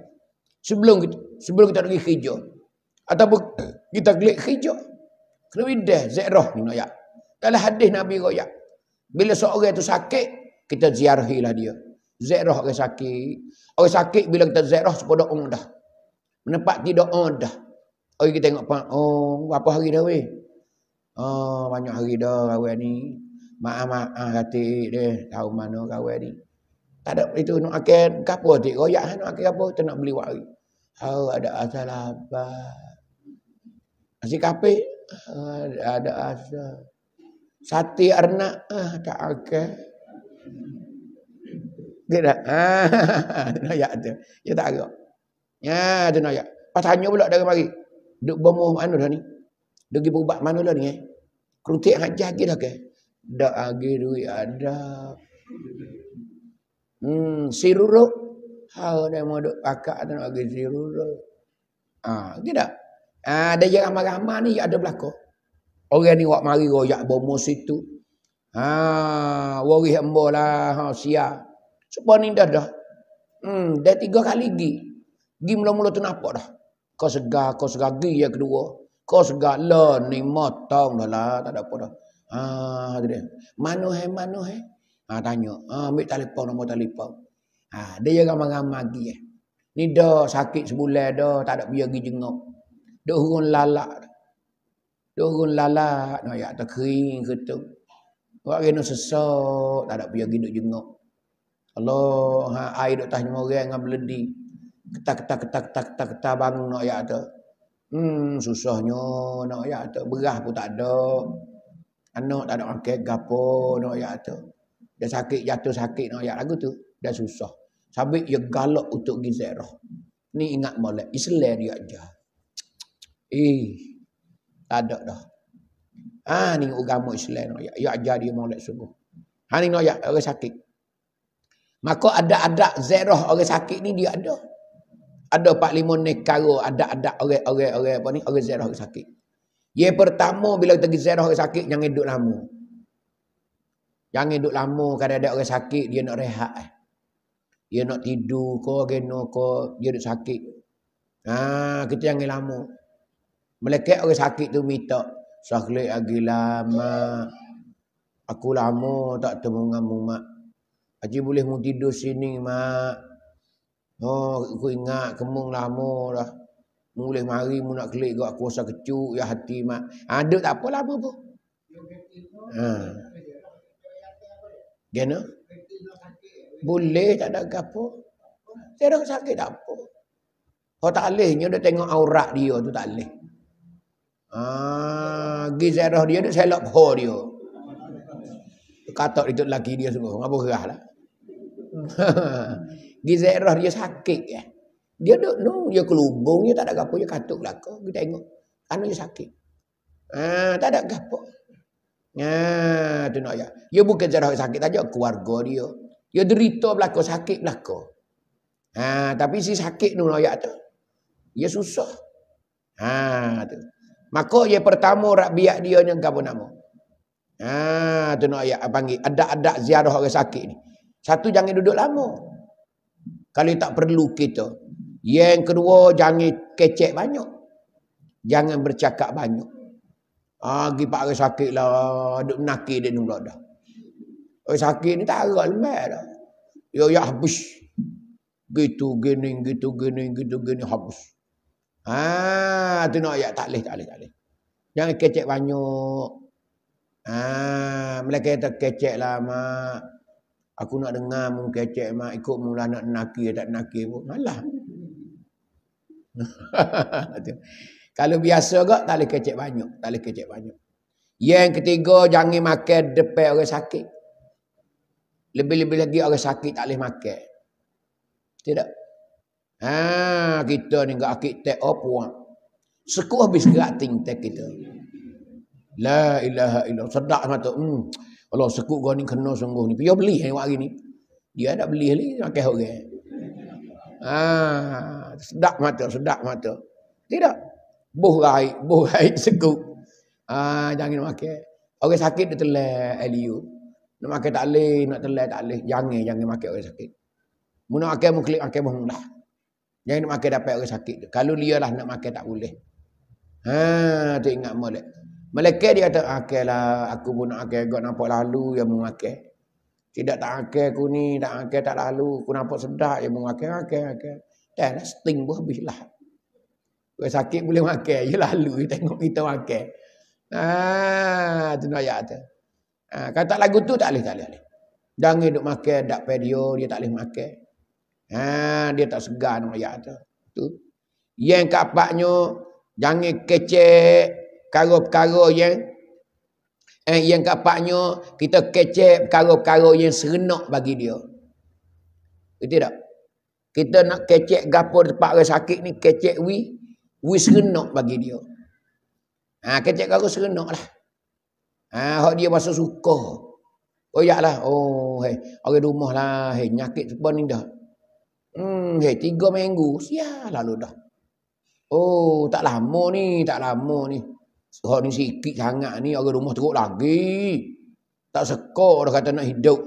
Sebelum kita, sebelum kita pergi hijau. Ataupun kita gelik hijau. Kena bidah, zekroh ni nak ya. Dalam hadis Nabi Raya. Bila seorang itu sakit, kita ziarahilah dia. Zekroh orang sakit. Orang sakit bila kita zekroh, sepada orang dah. Menempat tidak ada. dah. kita tengok, oh, apa hari dah weh? Oh, banyak hari dah kawan ni. Maaf-maaf ah, hati dia. Tahu mana kawan ni. Tak ada itu nak akan kapur hati. Royak lah nak akan kapur. Kita nak beli wari. Oh, ada asal apa? Masih kapi? Ada, ah, ada asal. Sati ernak? Ah, tak akan. Dia tak? *laughs* Ah, noyak tu. Dia tak agak. Ya, dia noyak. Pas tanya pula dari mari. Duk bomoh mana dah ni? Dia pergi berubat mana lah ni eh? Kerutik haji lagi dah ke? Dah lagi duit ada. Hmm, siruruk. Hau dia mau duk pakak dan ha, lagi siruruk. Ah, ha, gitu tak? Ah, dia yang ramah-ramah ni ada berlaku. Orang ni wak mari royak bomo situ. Ha, wari hamba lah, ha sia. Cuba ni dah dah. Hmm, dah tiga kali gi. Gi mula-mula tu nampak dah. Kau segar, kau segar gi yang kedua kau segala ni motong dah lah tak ada apa dah ha tu dia mana hai eh, mana hai eh. ha tanya ha ambil telefon nombor telefon ha dia yang ramai-ramai lagi eh ni dah sakit sebulan dah tak ada biar pergi jenguk dah hurun lalak dah hurun lalak nak ayak terkering ke tu buat kena sesak tak ada biar pergi duk jenguk Allah ha, air duk tanya orang dengan beledi ketak ketak ketak ketak ketak ketak bangun nak ayak tu Hmm, susahnya nak ayat tu. Berah pun tak ada. Anak tak ada okey, gapo nak ayat tu. Dia sakit, jatuh sakit nak ayat lagu tu. Dia susah. Sabit dia galak untuk pergi zairah. Ni ingat malam. Islam dia aja. Eh, tak ada dah. Ha, ni agama Islam nak ayat. Ya ajar dia malam sungguh. Ha, ni nak ayat orang sakit. Maka ada-ada zairah orang sakit ni dia ada ada Pak Limon ni karo adat-adat orang-orang-orang apa ni orang ziarah orang sakit. Yang pertama bila kita pergi ziarah orang sakit jangan duduk lama. Jangan duduk lama kadang ada orang sakit dia nak rehat eh. Dia nak tidur ke geno ke dia duduk sakit. Ha kita jangan lama. Melekat orang sakit tu minta sakit lagi lama. Aku lama tak temu dengan mak. Aji boleh mu tidur sini mak. Oh, aku ingat kemung lama dah. Mulai mari mu nak kelik gak kuasa kecuk ya hati mak. Ha, ada tak apa lama pun. Ha. Gena? Boleh tak ada apa. Terang sakit tak apa. Kau oh, tak boleh, dia tengok aurat dia tu tak boleh. Ah, gizarah dia tu selok ho dia. Kata itu lelaki dia semua. Ngapa gerah di *laughs* zairah dia sakit ya. Dia duduk no, dia kelubung, dia tak ada gapo, dia katuk belaka. Kita tengok. Kan dia sakit. Ah, tak ada gapo. Ah, tu nak ya. Dia bukan zairah sakit saja keluarga dia. Dia derita belaka sakit belaka. Ah, ha, tapi si sakit tu nak ya tu. Dia susah. Ah, tu. Maka yang pertama rabiat dia yang gapo nama? Ah, tu nak ya panggil ada-ada ziarah orang sakit ni. Satu jangan duduk lama. Kalau tak perlu kita. Yang kedua jangan kecek banyak. Jangan bercakap banyak. Ah, pergi pak hari sakit lah. Duduk menaki dia ni dah. sakit ni tak agak lemah dah. Ya, ya habis. Gitu, gini, gitu, gini, gitu, gini, habis. Ah, tu nak ayat. Tak boleh, tak boleh, tak boleh. Jangan kecek banyak. Ah, mereka kata kecek mak. Aku nak dengar mu kecek mak ikut mula nak nakir tak nakir pun malah. *laughs* Kalau biasa gak tak leh kecek banyak, tak leh kecek banyak. Yang ketiga jangan makan depan orang sakit. Lebih-lebih lagi orang sakit tak leh makan. Tidak. Ha, kita ni gak akik tak oh, apa. Sekuh habis gerak ting tak kita. La ilaha illallah. Sedak mata. Hmm. Kalau sekut kau ni kena sungguh ni. Pergi oh, beli hewan hari ni. Dia tak beli lagi, makan orang. Ah, ha, sedap mata, sedap mata. Tidak. Buh raik, buh *laughs* raik sekut. Ah, jangan makan. Orang sakit dia telah, Eliu. Nak makan tak boleh, nak telah tak boleh. Jangan, jangan makan orang sakit. Muna makan, muka klik makan, muka lah. Jangan nak makan dapat orang sakit. Kalau dia lah nak makan tak boleh. Ha, tu ingat boleh. Malaikat dia kata, akal lah, aku pun nak akal, kau nampak lalu, ya mu akal. Tidak tak akal aku ni, tak akal tak lalu, aku nampak sedap, ya mu akal, akal, akal. Dan sting pun habis lah. Kau sakit boleh makan, ya lalu, ya *laughs* tengok kita makan. Ah, tu nak ayat tu. Ah, kata lagu tu tak boleh, tak boleh. Jangan duduk makan, tak pedio, dia tak boleh makan. Ha, dia tak segar nak ayat tu. Yang kapaknya, jangan kecek, perkara-perkara yang eh, yang kapaknya kita kecek perkara-perkara yang serenak bagi dia. Itu tak? Kita nak kecek gapo tempat orang sakit ni kecek wi wi serenak bagi dia. Ha kecek gapo serenak lah. Ha hak dia masa suka. Koyaklah. Oh, lah. oh hey, orang rumah lah, hey nyakit sebab ni dah. Hmm, hey tiga minggu sial lalu dah. Oh, tak lama ni, tak lama ni. Sohak ni sikit sangat ni, orang rumah teruk lagi. Tak sekor dah kata nak hidup.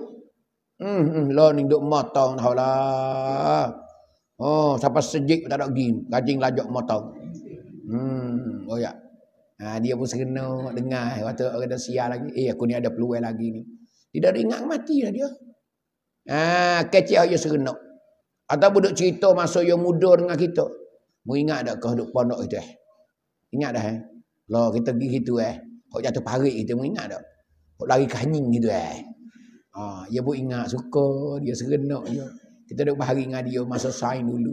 Hmm, hmm lah ni duduk matang tau lah. Oh, siapa sejik tak nak pergi. Kacing lajak matang. Hmm, oh ya. Ha, dia pun serenuk dengar. Waktu orang dah sial lagi. Eh, aku ni ada peluang lagi ni. Dia dah ingat mati lah dia. Ha, kecil aja serenuk. Atau duduk cerita masa yang muda dengan kita. Mu ingat tak kau duduk pondok itu eh? Ingat dah eh? Lah kita pergi situ eh. Kau jatuh parit kita mengingat tak? Kau lari kanying gitu eh. Ha, dia pun ingat suka, dia serenak dia. Kita duduk bahari dengan dia masa sign dulu.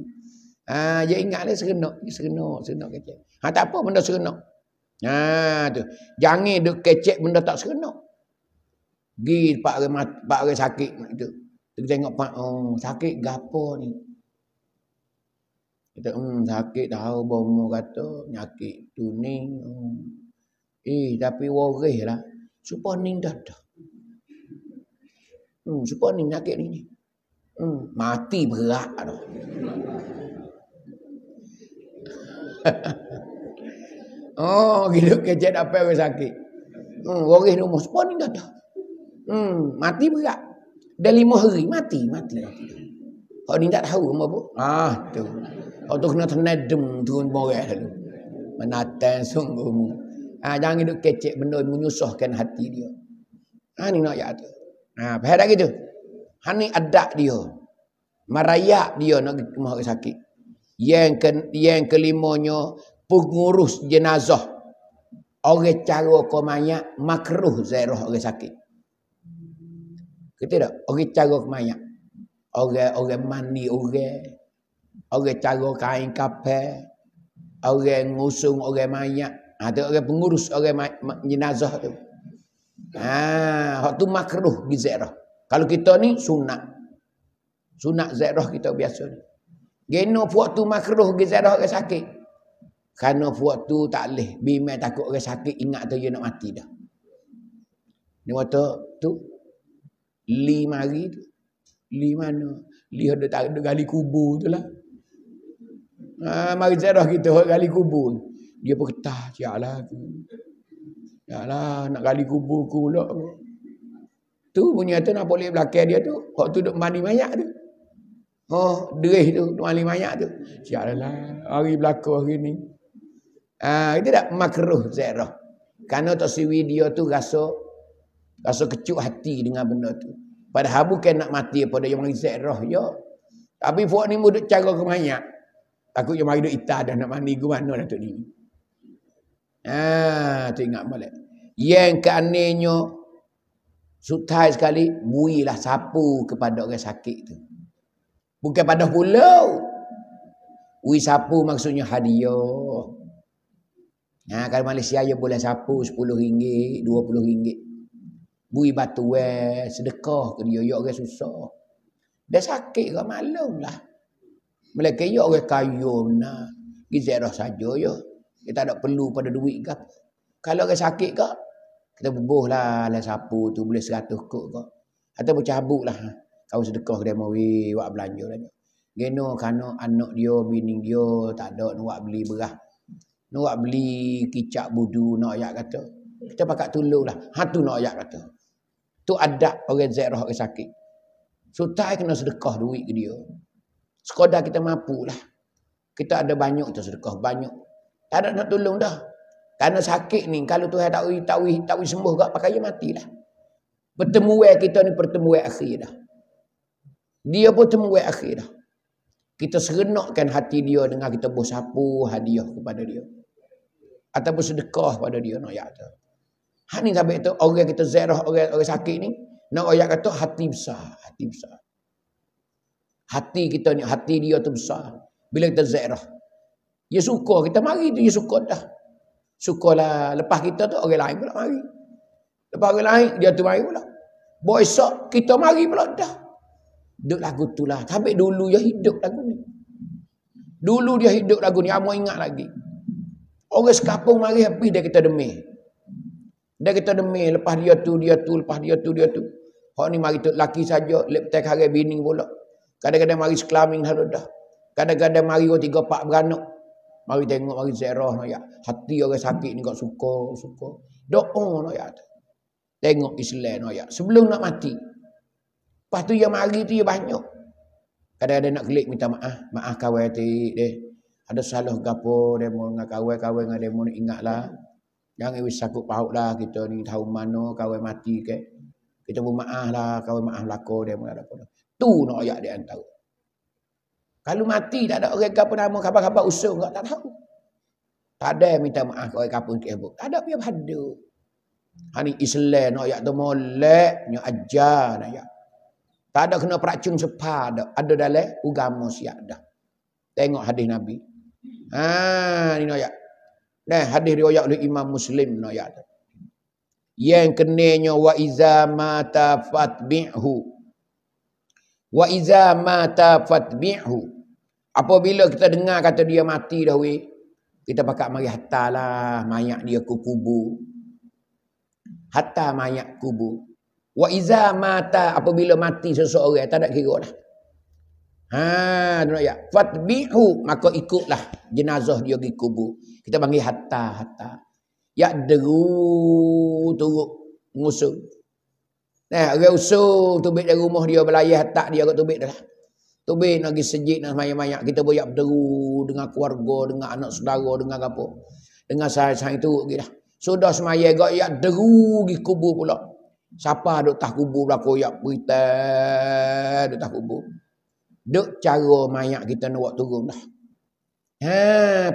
Ha, dia ingat dia serenak, dia serenak, serenak kecek. Ha, tak apa benda serenak. Ha, tu. Jangan duduk kecek benda tak serenak. Pergi tempat orang, sakit. Gitu. Kita tengok, oh, sakit gapo ni. Kita hmm, sakit tahu bomo kata nyakit tu ning. Hmm. Eh tapi worih lah. Supa ning dah dah. Hmm, supa ning nyakit ni Hmm, mati berat dah. *laughs* oh, gitu kecet apa yang sakit. Hmm, worih ni umur supa ning dah dah. Hmm, mati berat. Dah lima hari mati, mati. Kau ni tak tahu apa pun. Ah, tu. Kau tu kena ternedem turun borek tu. Menatan sungguh mu. Ha, jangan duduk kecek benda menyusahkan hati dia. Ha, ni nak ayat tu. Ha, faham tak gitu? Ha, ni adak dia. Merayak dia nak kemah ke sakit. Yang, ke, yang kelimanya, pengurus jenazah. Orang cara kau mayak, makruh zairah orang sakit. Kita tak? Orang cara kau mayak. Orang, orang mandi orang orang cara kain kapal, orang ngusung orang mayat, ada orang pengurus orang jenazah tu. Ah, waktu makruh di zairah. Kalau kita ni sunat. Sunat zairah kita biasa ni. Geno puak makruh di zairah orang sakit. Karena waktu tak leh bimai takut orang sakit ingat tu dia nak mati dah. Ni waktu tu lima hari tu. Li mana? Li ada tak ada gali kubur tu lah. Ha, mari ziarah kita hot gali kubur. Dia pun ketah, cialah aku. Cialah nak gali kubur ku pula. Tu punya tu nak boleh belakang dia tu. Hot tu duk mandi mayat tu. Oh, derih tu, duk mandi mayat tu. Cialah hari belakang hari ni. Ha, itu tak makruh ziarah. karena tu si video tu rasa rasa kecut hati dengan benda tu. Padahal bukan nak mati pada yang mengizat roh ya. Tapi buat ni mudah cara kemayak. Aku yang mari duk itah dah nak mandi gua mana Datuk Dini. Ha, tu ingat balik. Yang kanenyo sutai sekali builah sapu kepada orang sakit tu. Bukan pada pulau. Ui sapu maksudnya hadiah. Nah, ha, kalau Malaysia ya boleh sapu sepuluh ringgit, dua puluh ringgit. Bui batu eh, sedekah ke dia, yuk dia susah. Dia sakit ke, malam lah. Mereka ya orang kaya mana. Gizera saja ya. Kita tak perlu pada duit ke Kalau orang sakit ke, kita bubuh lah alas sapu tu boleh seratus kot ke. Atau bercabuk lah. Kau sedekah dia mau buat belanja lah. Geno kano anak dia, bini dia tak ada nak beli beras. Nak beli kicap budu nak ayat kata. Kita pakai tolong lah. Hatu nak ayat kata. Tu adab orang zairah orang sakit. Sultai kena sedekah duit ke dia. Sekodar kita mampu lah. Kita ada banyak tu sedekah, banyak. Tak ada nak tolong dah. Karena sakit ni, kalau tu tak tahu tak boleh, tak boleh sembuh kat pakai, ya matilah. Pertemuan kita ni pertemuan akhir dah. Dia pun pertemuan akhir dah. Kita serenakkan hati dia dengan kita bersapu hadiah kepada dia. Ataupun sedekah pada dia, nak yakta. Hak ni sampai tu, orang kita zerah, orang, orang sakit ni, nak ayat kata hati besar, hati besar. Hati kita ni, hati dia tu besar. Bila kita zairah. Dia suka, kita mari tu dia suka dah. Sukalah lepas kita tu, orang lain pula mari. Lepas orang lain, dia tu mari pula. boy esok, kita mari pula dah. Duduk lagu tu lah. tapi dulu dia hidup lagu ni. Dulu dia hidup lagu ni, kamu ingat lagi. Orang sekapung mari happy dia kita demi Dia kita demi lepas dia tu, dia tu, lepas dia tu, dia tu. Hak ni mari tu, laki saja, lepas hari bini pula. Kadang-kadang mari sekelaming satu dah. Kadang-kadang mari orang tiga pak beranak. Mari tengok, mari zairah. No, ya. Hati orang sakit ni kau suka, suka. Doa no, ya. Tengok Islam no, ya. Sebelum nak mati. Lepas tu yang mari tu ya banyak. Kadang-kadang nak klik minta maaf. Maaf kawai hati deh. Ada salah gapo dia mau dengan kawai, kawai dengan dia mau ingatlah. Jangan wis sakut paut lah kita ni tahu mana kawai mati ke. Kita pun maaf lah, kawai maaf lako dia mau ada apa Tu nak no ayat dia tahu. Kalau mati tak ada orang kapun nama khabar-khabar usul enggak tak tahu. Tak ada yang minta maaf orang kapun kebo. Tak ada punya pada. Hani Islam nak no ayat tu molek nya ajar nak ayat. Tak ada kena peracun sepada. Ada dalam agama siap dah. Tengok hadis Nabi. Ha ni nak no ayat. Nah hadis riwayat oleh Imam Muslim nak no ayat tu. Yang kenanya wa iza mata fatbi'hu Wa iza mata fatbi'hu. Apabila kita dengar kata dia mati dah weh. Kita pakak mari hatalah mayat dia ke kubur. Hatta mayat kubur. Wa iza mata apabila mati seseorang. Eh, tak ada kira lah. Ha, tengok ya. Fatbihu maka ikutlah jenazah dia pergi kubur. Kita panggil hatta hatta. Ya deru turuk musuh. Nah, orang usul tubik dari rumah dia belayah tak dia kat tubik dah. Tubik nak pergi sejid nak mayak-mayak. Kita boleh berteru dengan keluarga, dengan anak saudara, dengan apa. Dengan sahaja-sahaja itu pergi dah. Sudah semayak kau, ya teru pergi kubur pula. Siapa duk tak kubur berlaku, ya berita duk tah kubur. Duk cara mayak kita nak buat turun dah. Ha,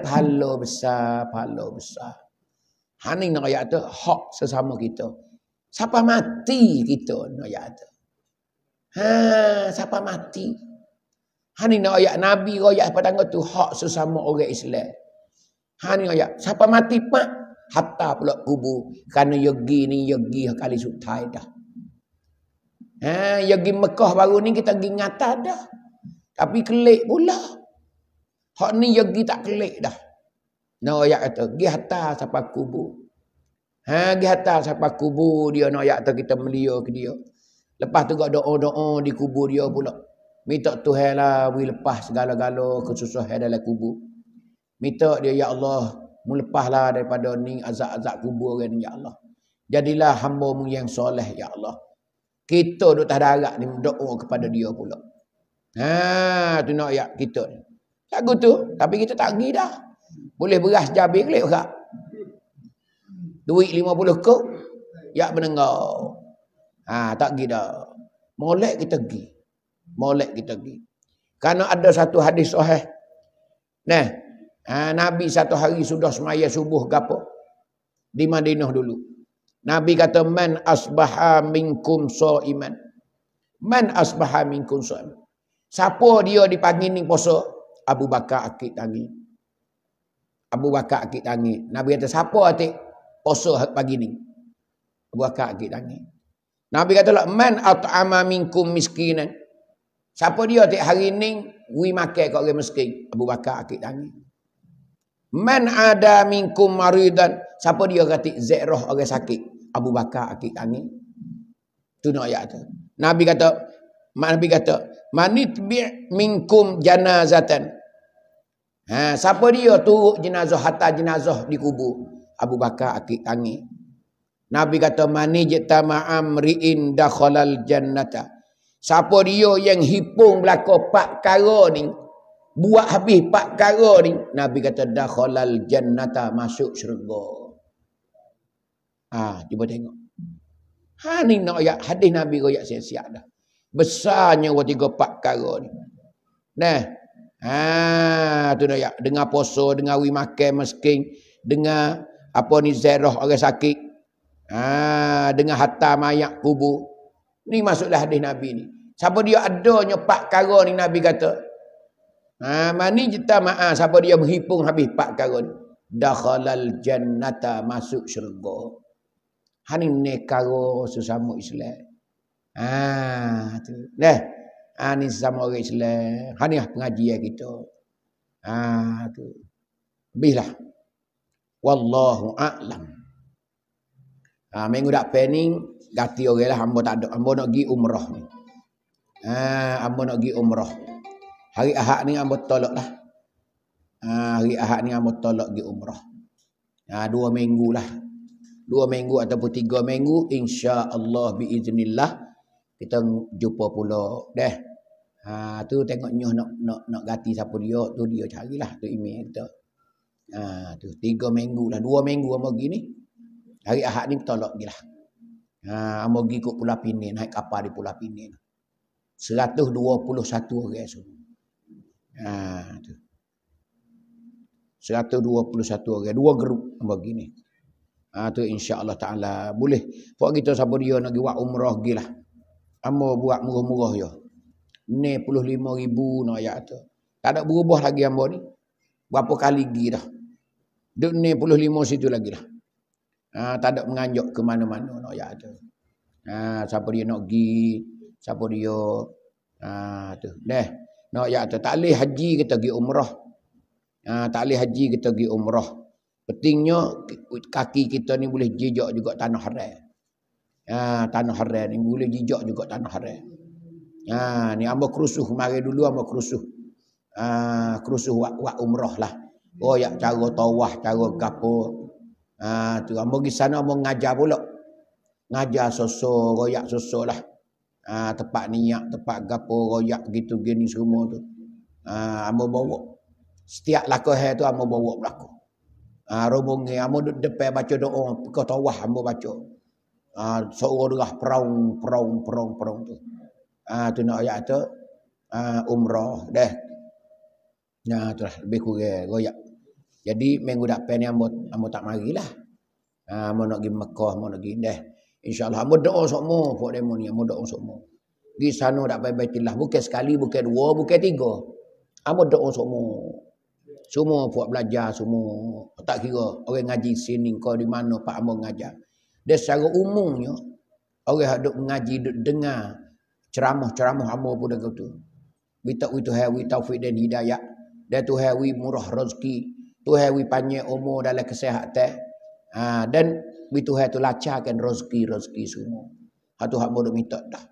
pahala besar, pahala besar. Hanin nak kaya tu, hak sesama kita. Siapa mati kita nak ayat tu? Ha, siapa mati? Ha ni nak ayat Nabi royak pada tangga tu hak sesama orang Islam. Ha ni ayat. Siapa mati pak? Hatta pula kubur. Kerana yogi ni yogi kali sutai dah. Ha, yogi Mekah baru ni kita pergi ngata dah. Tapi kelik pula. Hak ni yogi tak kelik dah. Nak ayat kata, gi hatta siapa kubur. Ha gi hantar sampai kubur dia nak ayat kita melia ke dia. Lepas tu gak doa-doa di kubur dia pula. Minta Tuhan lah bagi lepas segala-gala kesusahan dalam kubur. Minta dia ya Allah melepahlah daripada ni azab-azab kubur orang ya Allah. Jadilah hamba mu yang soleh ya Allah. Kita duk tak darat ni doa kepada dia pula. Ha tu nak ayat kita ni. Lagu tu tapi kita tak pergi dah. Boleh beras jabi kelik kak. Duit lima puluh kau, Ya menengah. Ha, tak pergi dah. Molek kita pergi. Molek kita pergi. Karena ada satu hadis sahih. Nah, ha, Nabi satu hari sudah semaya subuh ke Di Madinah dulu. Nabi kata, Man asbaha minkum so iman. Man asbaha minkum so iman. Siapa dia dipanggil ni poso? Abu Bakar Akid Tangi. Abu Bakar Akid Tangi. Nabi kata, siapa atik? puasa ha- pagi ni. Abu Bakar pergi tanya. Nabi kata lah, man at'ama minkum miskinan. Siapa dia tiap hari ni, we makan kat orang miskin. Abu Bakar pergi tanya. Man ada minkum maridan. Siapa dia kata zairah orang sakit. Abu Bakar pergi tanya. Itu nak ayat tu. Nabi kata, Nabi kata, manit bi' minkum janazatan. Ha, siapa dia turut jenazah, hatta jenazah dikubur. Abu Bakar Akik Tangi. Nabi kata mani jita ma'am ri'in dakhalal jannata. Siapa dia yang hipung belaka pak kara ni. Buat habis pak kara ni. Nabi kata dakhalal jannata masuk syurga. Ah, ha, cuba tengok. Ha ni nak ayat hadis Nabi royak siap-siap dah. Besarnya wa tiga pak kara ni. Nah. Ha tu dah ya dengar poso, dengar wi masking meskin, dengar apa ni zairah orang sakit ha, dengan hatta mayak kubur ni masuklah hadis nabi ni siapa dia adanya empat perkara ni nabi kata ha mani jita ma'a siapa dia berhipung habis empat perkara ni dakhalal jannata masuk syurga Hani ni ne karo sesama islam ha tu neh ha ni sesama orang islam ha lah pengajian kita ha tu bihlah wallahu a'lam. Ha, minggu dah pening, ganti orang lah. Ambo tak ada. Ambo nak gi umrah ni. Ha, ambo nak gi umrah. Hari ahad ni ambo tolak lah. Ha, hari ahad ni ambo tolak gi umrah. Ha, dua minggu lah. Dua minggu ataupun tiga minggu. insya Allah bi biiznillah. Kita jumpa pula. deh. Ha, tu tengok nyoh nak, nak, nak ganti siapa dia. Tu dia carilah. Tu email kita. Ha, tu tiga minggu lah. Dua minggu ambil pergi ni. Hari Ahad ni tolak pergi lah. Ha, ambil pergi ke Pulau Pinin. Naik kapal di Pulau Pinin. 121 lah. orang semua. Ha, tu. 121 orang. Dua grup ambil pergi ni. Ha, tu insya Allah Ta'ala boleh. Pak kita siapa dia nak buat umrah pergi lah. Ambil buat murah-murah ya. Ni 25 ribu nak ayat tu. Tak ada berubah lagi ambil ni berapa kali pergi dah. Duduk ni puluh lima situ lagi dah. Ha, tak ada menganjuk ke mana-mana nak ya tu. Ha, siapa dia nak pergi, siapa dia. Ha, tu. Dah, nak ya tu. Tak boleh haji kita pergi umrah. Ha, tak boleh haji kita pergi umrah. Pentingnya kaki kita ni boleh jejak juga tanah haram. Ha, tanah haram ni boleh jejak juga tanah haram. Ha, ni ambil kerusuh kemarin dulu ambil kerusuh. Ah, kerusuh wak, wak umrah lah. Oh, yang cara tawah, cara gapo. Ah, tu ambo gi sana mau ngajar pula. Ngajar soso, royak soso lah. Ah, tempat niat, tempat gapo, royak gitu gini semua tu. Ah, ambo bawa. Setiap laku hai tu ambo bawa berlaku. Ah, rombong ni ambo depan baca doa, ke tawah ambo baca. Ah, seorang dah perang, perang, perang, perang tu. Ah, tu nak ayat tu. Ah, umrah. Dah, Nah terus lah. Lebih kurang. Goyak. Jadi minggu depan ni ambo, ambo tak mari lah. Ha, mau nak pergi Mekah. mau nak pergi. Dah. InsyaAllah. Ambo doa semua. Puan demo ni. Ambo doa semua. Di sana tak baik-baik Bukan sekali. Bukan dua. Bukan tiga. Ambo doa semua. Semua buat belajar semua. Tak kira orang ngaji sini kau di mana Pak Ambo ngajar. Dia secara umumnya orang hendak mengaji duk dengar ceramah-ceramah Ambo pun dengar tu. Kita itu hai wita taufik dan hidayah dia Tuhan wi murah rezeki, Tuhan wi panjang umur dalam kesihatan. Ha, dan wi Tuhan tu lacakan rezeki-rezeki semua. Ha tu hak mau minta dah.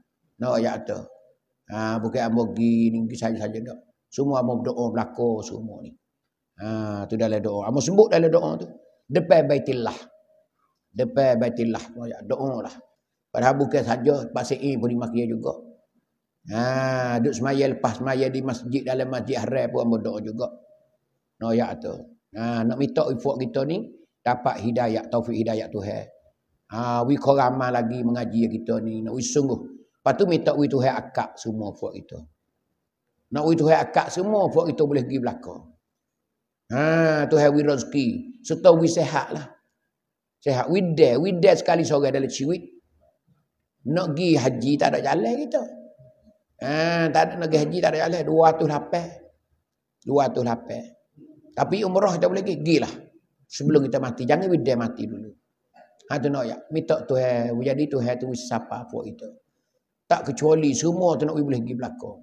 No ya tu. Ha bukan ambo gi ni saja-saja dak. Semua ambo berdoa belako semua ni. Ha tu dalam doa. Ambo sebut dalam doa tu. Depan Baitillah. Depan Baitillah. Doa lah. Padahal bukan saja pasal ini boleh makia juga. Ha, duduk semaya lepas semaya di masjid dalam masjid haram pun berdoa juga. Noyak tu. Ha, nak minta ifuak kita ni dapat hidayah, taufik hidayah Tuhan. Ha, we korama lagi mengaji kita ni. Nak we sungguh. Lepas tu minta we Tuhan akak semua ifuak kita. Nak we Tuhan akak semua ifuak kita boleh pergi belakang. Ha, Tuhan we rezeki. Serta we sehat lah. Sehat. We dare. We dare sekali sore dalam ciwit. Nak pergi haji tak ada jalan kita. Gitu. Eh, tak ada nak haji tak ada alas 208. 208. Tapi umrah tak boleh pergi, gilah. Sebelum kita mati, jangan bidai mati dulu. Ha tu nak ya, minta Tuhan, menjadi Tuhan tu siapa buat itu. Tak kecuali semua tu nak boleh pergi belakang.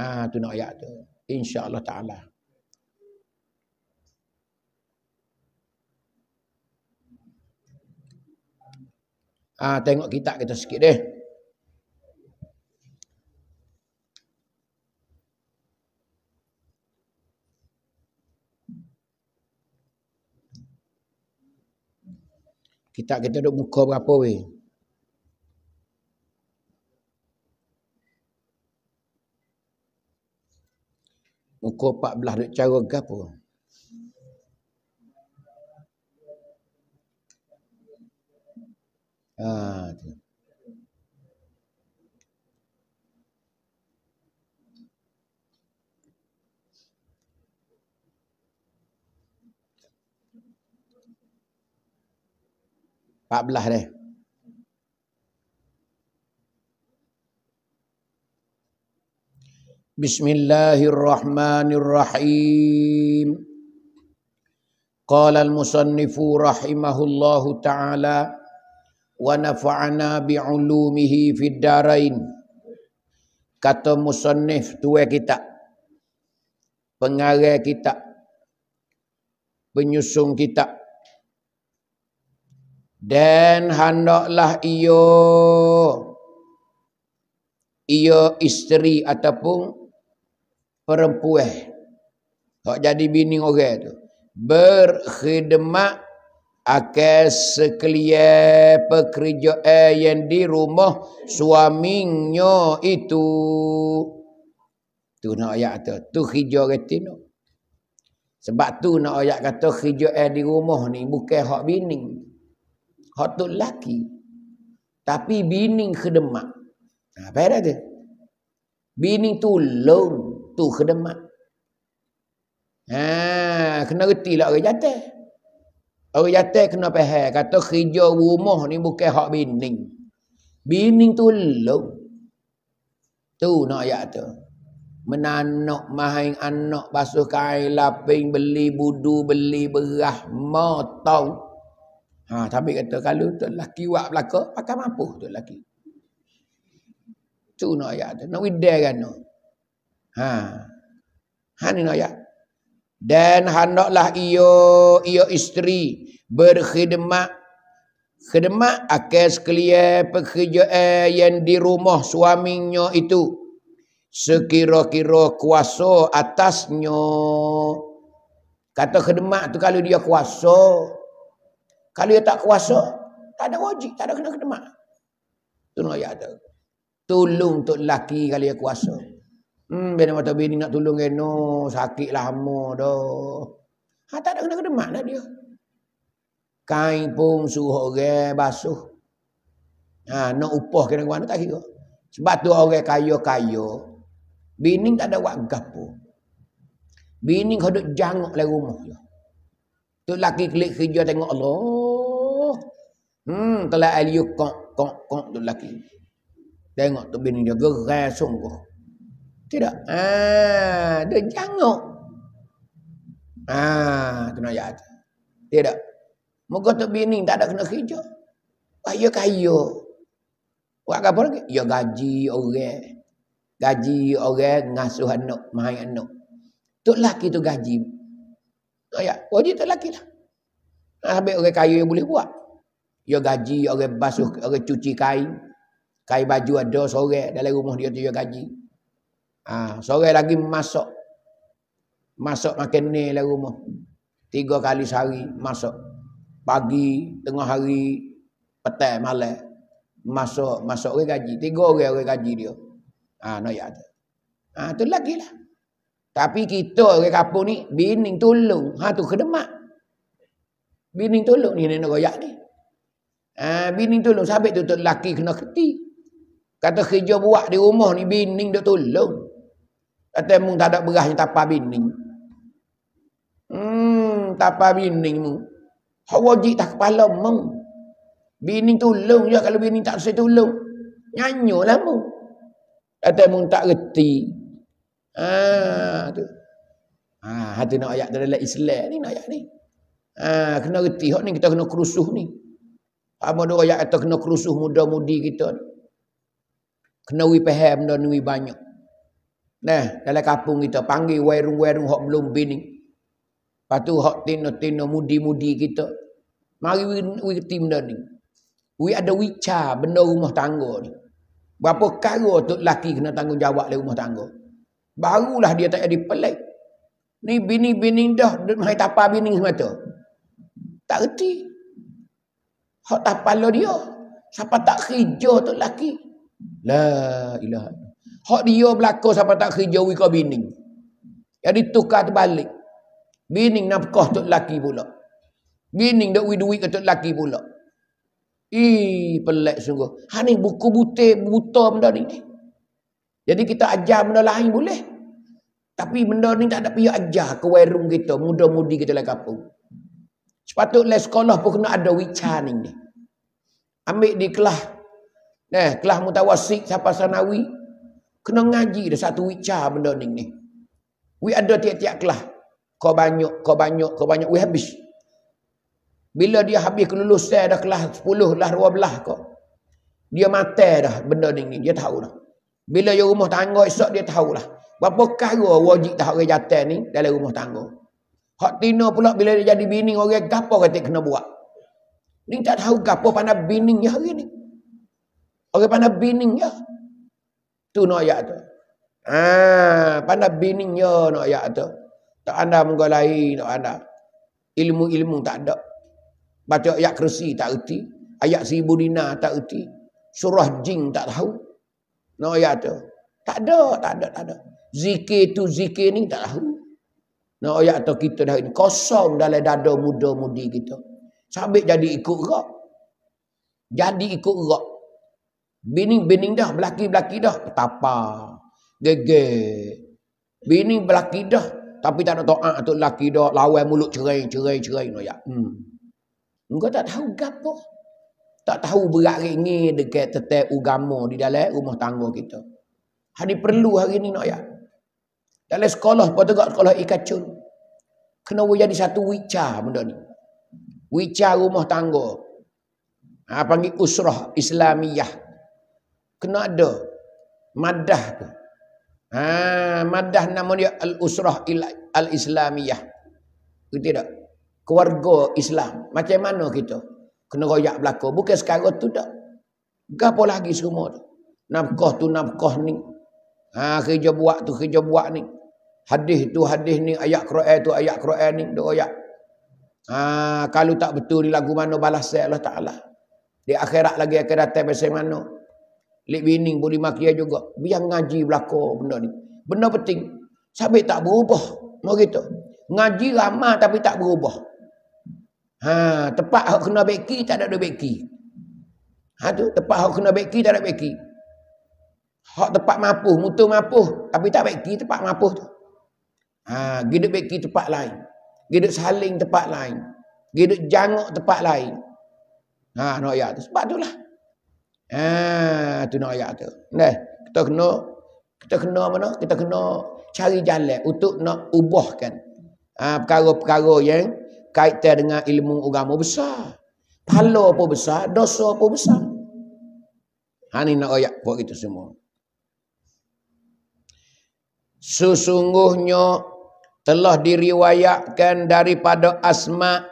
Ha tu nak ya tu. Insya-Allah taala. Ah ha, tengok kitab kita sikit deh. Kita kita duk muka berapa we? Muka 14 duk cara gapo? Ah, tu. 14 dia. Bismillahirrahmanirrahim. Qala al-musannifu rahimahullahu ta'ala wa nafa'ana bi'ulumihi fid Kata musannif tua kita. Pengarang kita. Penyusung kita. Penyusung kita dan hendaklah ia ia isteri ataupun perempuan tak jadi bini orang tu berkhidmat akan sekalian pekerja yang di rumah suaminya itu tu nak ayat tu tu hijau reti tu sebab tu nak ayat kata kerja di rumah ni bukan hak bini hak tu laki tapi bini khidmat apa yang ada tu long tu kedemak. ha kena retilah orang jantan orang jantan kena faham kata kerja rumah ni bukan hak bini bini tolong tu nak ayat tu menanok mahain anak basuh kain lapin beli budu beli beras motong Ha, tapi kata kalau tu lelaki buat belaka, pakai mampu tu lelaki. Tu nak ayat tu. Nak widah kan tu. Ha. Ha ni nak ayat. Dan handaklah ia, ia isteri berkhidmat. Khidmat akan sekalian pekerjaan yang di rumah suaminya itu. Sekira-kira kuasa atasnya. Kata khidmat tu kalau dia kuasa. Kuasa. Kalau dia tak kuasa, tak ada wajib, tak ada kena kena Tu nak ayat tu. Tolong untuk lelaki kalau dia kuasa. Hmm, bila mata bini nak tolong dia, no, sakit lama dah. Ha, tak ada kena kena lah dia. Kain pun suruh orang basuh. Ha, nak upah kena kena tak kira. Sebab tu orang kaya-kaya, bini tak ada wakgah pun. Bini kau duduk jangok lah rumah. Tu lelaki klik kerja tengok Allah. Hmm, kalau aliu kok kok kok tu lelaki. Tengok tu bini dia gerai sungguh. Tidak. Ah, dia janguk. Ah, kena ayat. Tidak. Muka tu bini tak ada kena kerja. Kaya kaya. Buat apa lagi? Ya gaji orang. Gaji orang ngasuh anak, mahai anak. Tu lelaki tu gaji. Ayat, wajib tu lelaki lah. Habis orang kaya yang boleh buat. Dia gaji orang basuh, orang cuci kain. Kain baju ada sore dalam rumah dia tu dia gaji. Ha, sore lagi masuk. Masuk makan ni dalam rumah. Tiga kali sehari masuk. Pagi, tengah hari, petang, malam. Masuk, masuk orang gaji. Tiga orang orang gaji dia. Ha, no ya tu. Ha, tu lagi lah. Tapi kita orang kapur ni, bining tolong. Ha, tu kedemak. Bining tolong ni, nenek royak ni. Nena, nena, nena, Eh, bini tolong sabit tu tu laki kena keti. Kata kerja buat di rumah ni bini dok tolong. Kata mung tak ada beras ni tapa bini. Hmm, tapa bini mu. Hak wajib tak kepala mung. tu tolong je kalau bining tak sedia tolong. Nyanyolah mu. Kata mung tak reti. Ah tu. Ah hati nak ayat dalam Islam ni nak ayat ni. Ah kena reti hak ni kita kena kerusuh ni. Apa dia orang yang kata kena kerusuh muda-mudi kita ni. Kena wi pehe benda ni banyak. Nah, dalam kampung kita panggil wairung-wairung hok belum bini. Patu hok tino-tino mudi-mudi kita. Mari wi wi tim benda ni. Wi ada wicha benda rumah tangga ni. Berapa kali tu laki kena tanggungjawab le rumah tangga. Barulah dia tak jadi pelik. Ni bini-bini dah mai tapa bini semata. Tak reti. Hak tak pala dia. Siapa tak kerja tu laki, La ilaha. Hak dia berlaku siapa tak kerja wika bini. Jadi tukar terbalik. Bini nafkah tu laki pula. Bini dah wik duit tu laki pula. Ih pelik sungguh. Ha ni buku butir buta benda ni. Jadi kita ajar benda lain boleh. Tapi benda ni tak ada pihak ajar ke warung kita. Muda-mudi kita lah kapung. Sepatut le sekolah pun kena ada wicar ni. Ambil di kelas. Eh, kelas mutawasik siapa sanawi. Kena ngaji dah satu wicar ha benda ni. ni. We ada tiap-tiap kelas. Kau banyak, kau banyak, kau banyak. We habis. Bila dia habis kelulusan dah kelas 10, lah 12 kau. Dia mati dah benda ni. Dia tahu dah. Bila dia rumah tangga esok dia tahu lah. Berapa kara wajib tak orang jatah ni dalam rumah tangga. Hak tina pula bila dia jadi bini orang gapo kata kena buat. Ni tak tahu gapo pada bini dia hari ni. Orang pada bini dia. Tu nak ayat tu. Ah, pada bini ya nak ayat tu. Tak ada muka lain tak ada. Ilmu-ilmu tak ada. Baca ayat kerusi tak erti. Ayat seribu dina tak erti. Surah jing tak tahu. Nak ayat tu. Tak ada, tak ada, tak ada. Zikir tu zikir ni tak tahu. Nak ayat atau kita dah ini. Kosong dalam dada muda-mudi kita. Sambil jadi ikut rak. Jadi ikut rak. Bining-bining dah. Belaki-belaki dah. Petapa. Gege. Bining belaki dah. Tapi tak nak to'ak atau laki dah. lawai mulut cerai-cerai-cerai. Nak ayat. Hmm. Engkau tak tahu gapo. Tak tahu berat ringin dekat tetap ugama di dalam rumah tangga kita. Hari perlu hari ni nak ayat. Dalam sekolah pun tengok sekolah cun, Kena jadi satu wicah benda ni. Wicah rumah tangga. Ha, panggil usrah Islamiyah. Kena ada. Madah tu. Ha, madah nama dia Al-Usrah Al-Islamiyah. Gitu tidak, Keluarga Islam. Macam mana kita? Kena royak belakang. Bukan sekarang tu tak. Gapa lagi semua tu? Nafkah tu nafkah ni. Ha, kerja buat tu kerja buat ni hadis tu hadis ni ayat Quran tu ayat Quran ni doa ayat ha, kalau tak betul ni lagu mana balas Allah Taala di akhirat lagi akan datang macam mana lik bini boleh makia juga biar ngaji belako benda ni benda penting sampai tak berubah mau gitu ngaji lama tapi tak berubah ha tepat hak kena beki tak ada beki ha tu tepat hak kena beki tak ada beki hak tepat mampu mutu mampu tapi tak beki tepat mampu tu Ha, gedek beki tempat lain. Gedek saling tempat lain. Gedek janguk tempat lain. Ha, nak ayat tu. Sebab tu lah. Ha, tu nak ayat tu. Nah, kita kena, kita kena mana? Kita kena cari jalan untuk nak ubahkan. Ha, perkara-perkara yang kaitan dengan ilmu agama besar. Pahala apa besar, dosa apa besar. Ha, ni nak ayat buat itu semua. Sesungguhnya telah diriwayatkan daripada Asma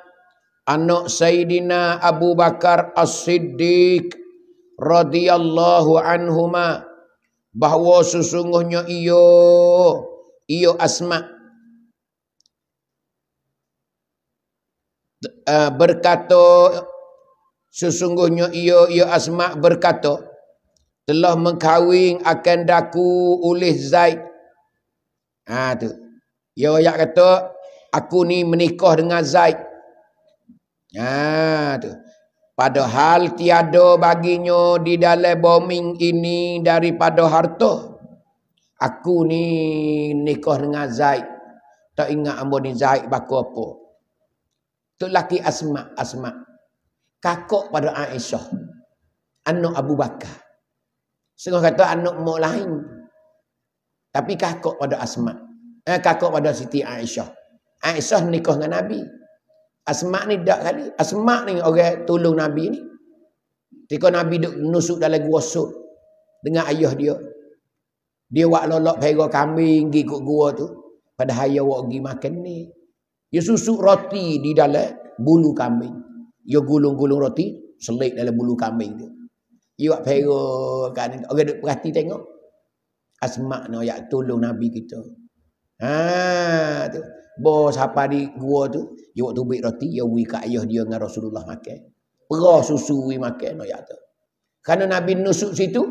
anak Sayyidina Abu Bakar As-Siddiq radhiyallahu anhuma bahawa sesungguhnya ia ia Asma eh, berkata sesungguhnya ia ia Asma berkata telah mengkawin akan daku oleh Zaid ah ha, tu Ya ayat kata aku ni menikah dengan Zaid. Ha tu. Padahal tiada baginya di dalam bombing ini daripada harta. Aku ni nikah dengan Zaid. Tak ingat ambo ni Zaid baku apa. Tu laki Asma, Asma. Kakak pada Aisyah. Anak Abu Bakar. Sengah kata anak mak lain. Tapi kakak pada Asma'. Eh, kakak pada Siti Aisyah. Aisyah nikah dengan Nabi. Asma' ni dak kali. Asma' ni orang tolong Nabi ni. Tika Nabi duk nusuk dalam gua sud. Dengan ayah dia. Dia buat lolok pera kambing pergi ke gua tu. Pada hari awak pergi makan ni. Dia susuk roti di dalam bulu kambing. Dia gulung-gulung roti. Selik dalam bulu kambing tu. Dia buat pera kan. Orang duk perhati tengok. Asma' ni ayah tolong Nabi kita. Gitu. Ha tu. Bo siapa di gua tu, jiwa tu bik roti, ya wui kak ayah dia dengan Rasulullah makan. Perah susu wui makan no ya tu. Karena Nabi nusuk situ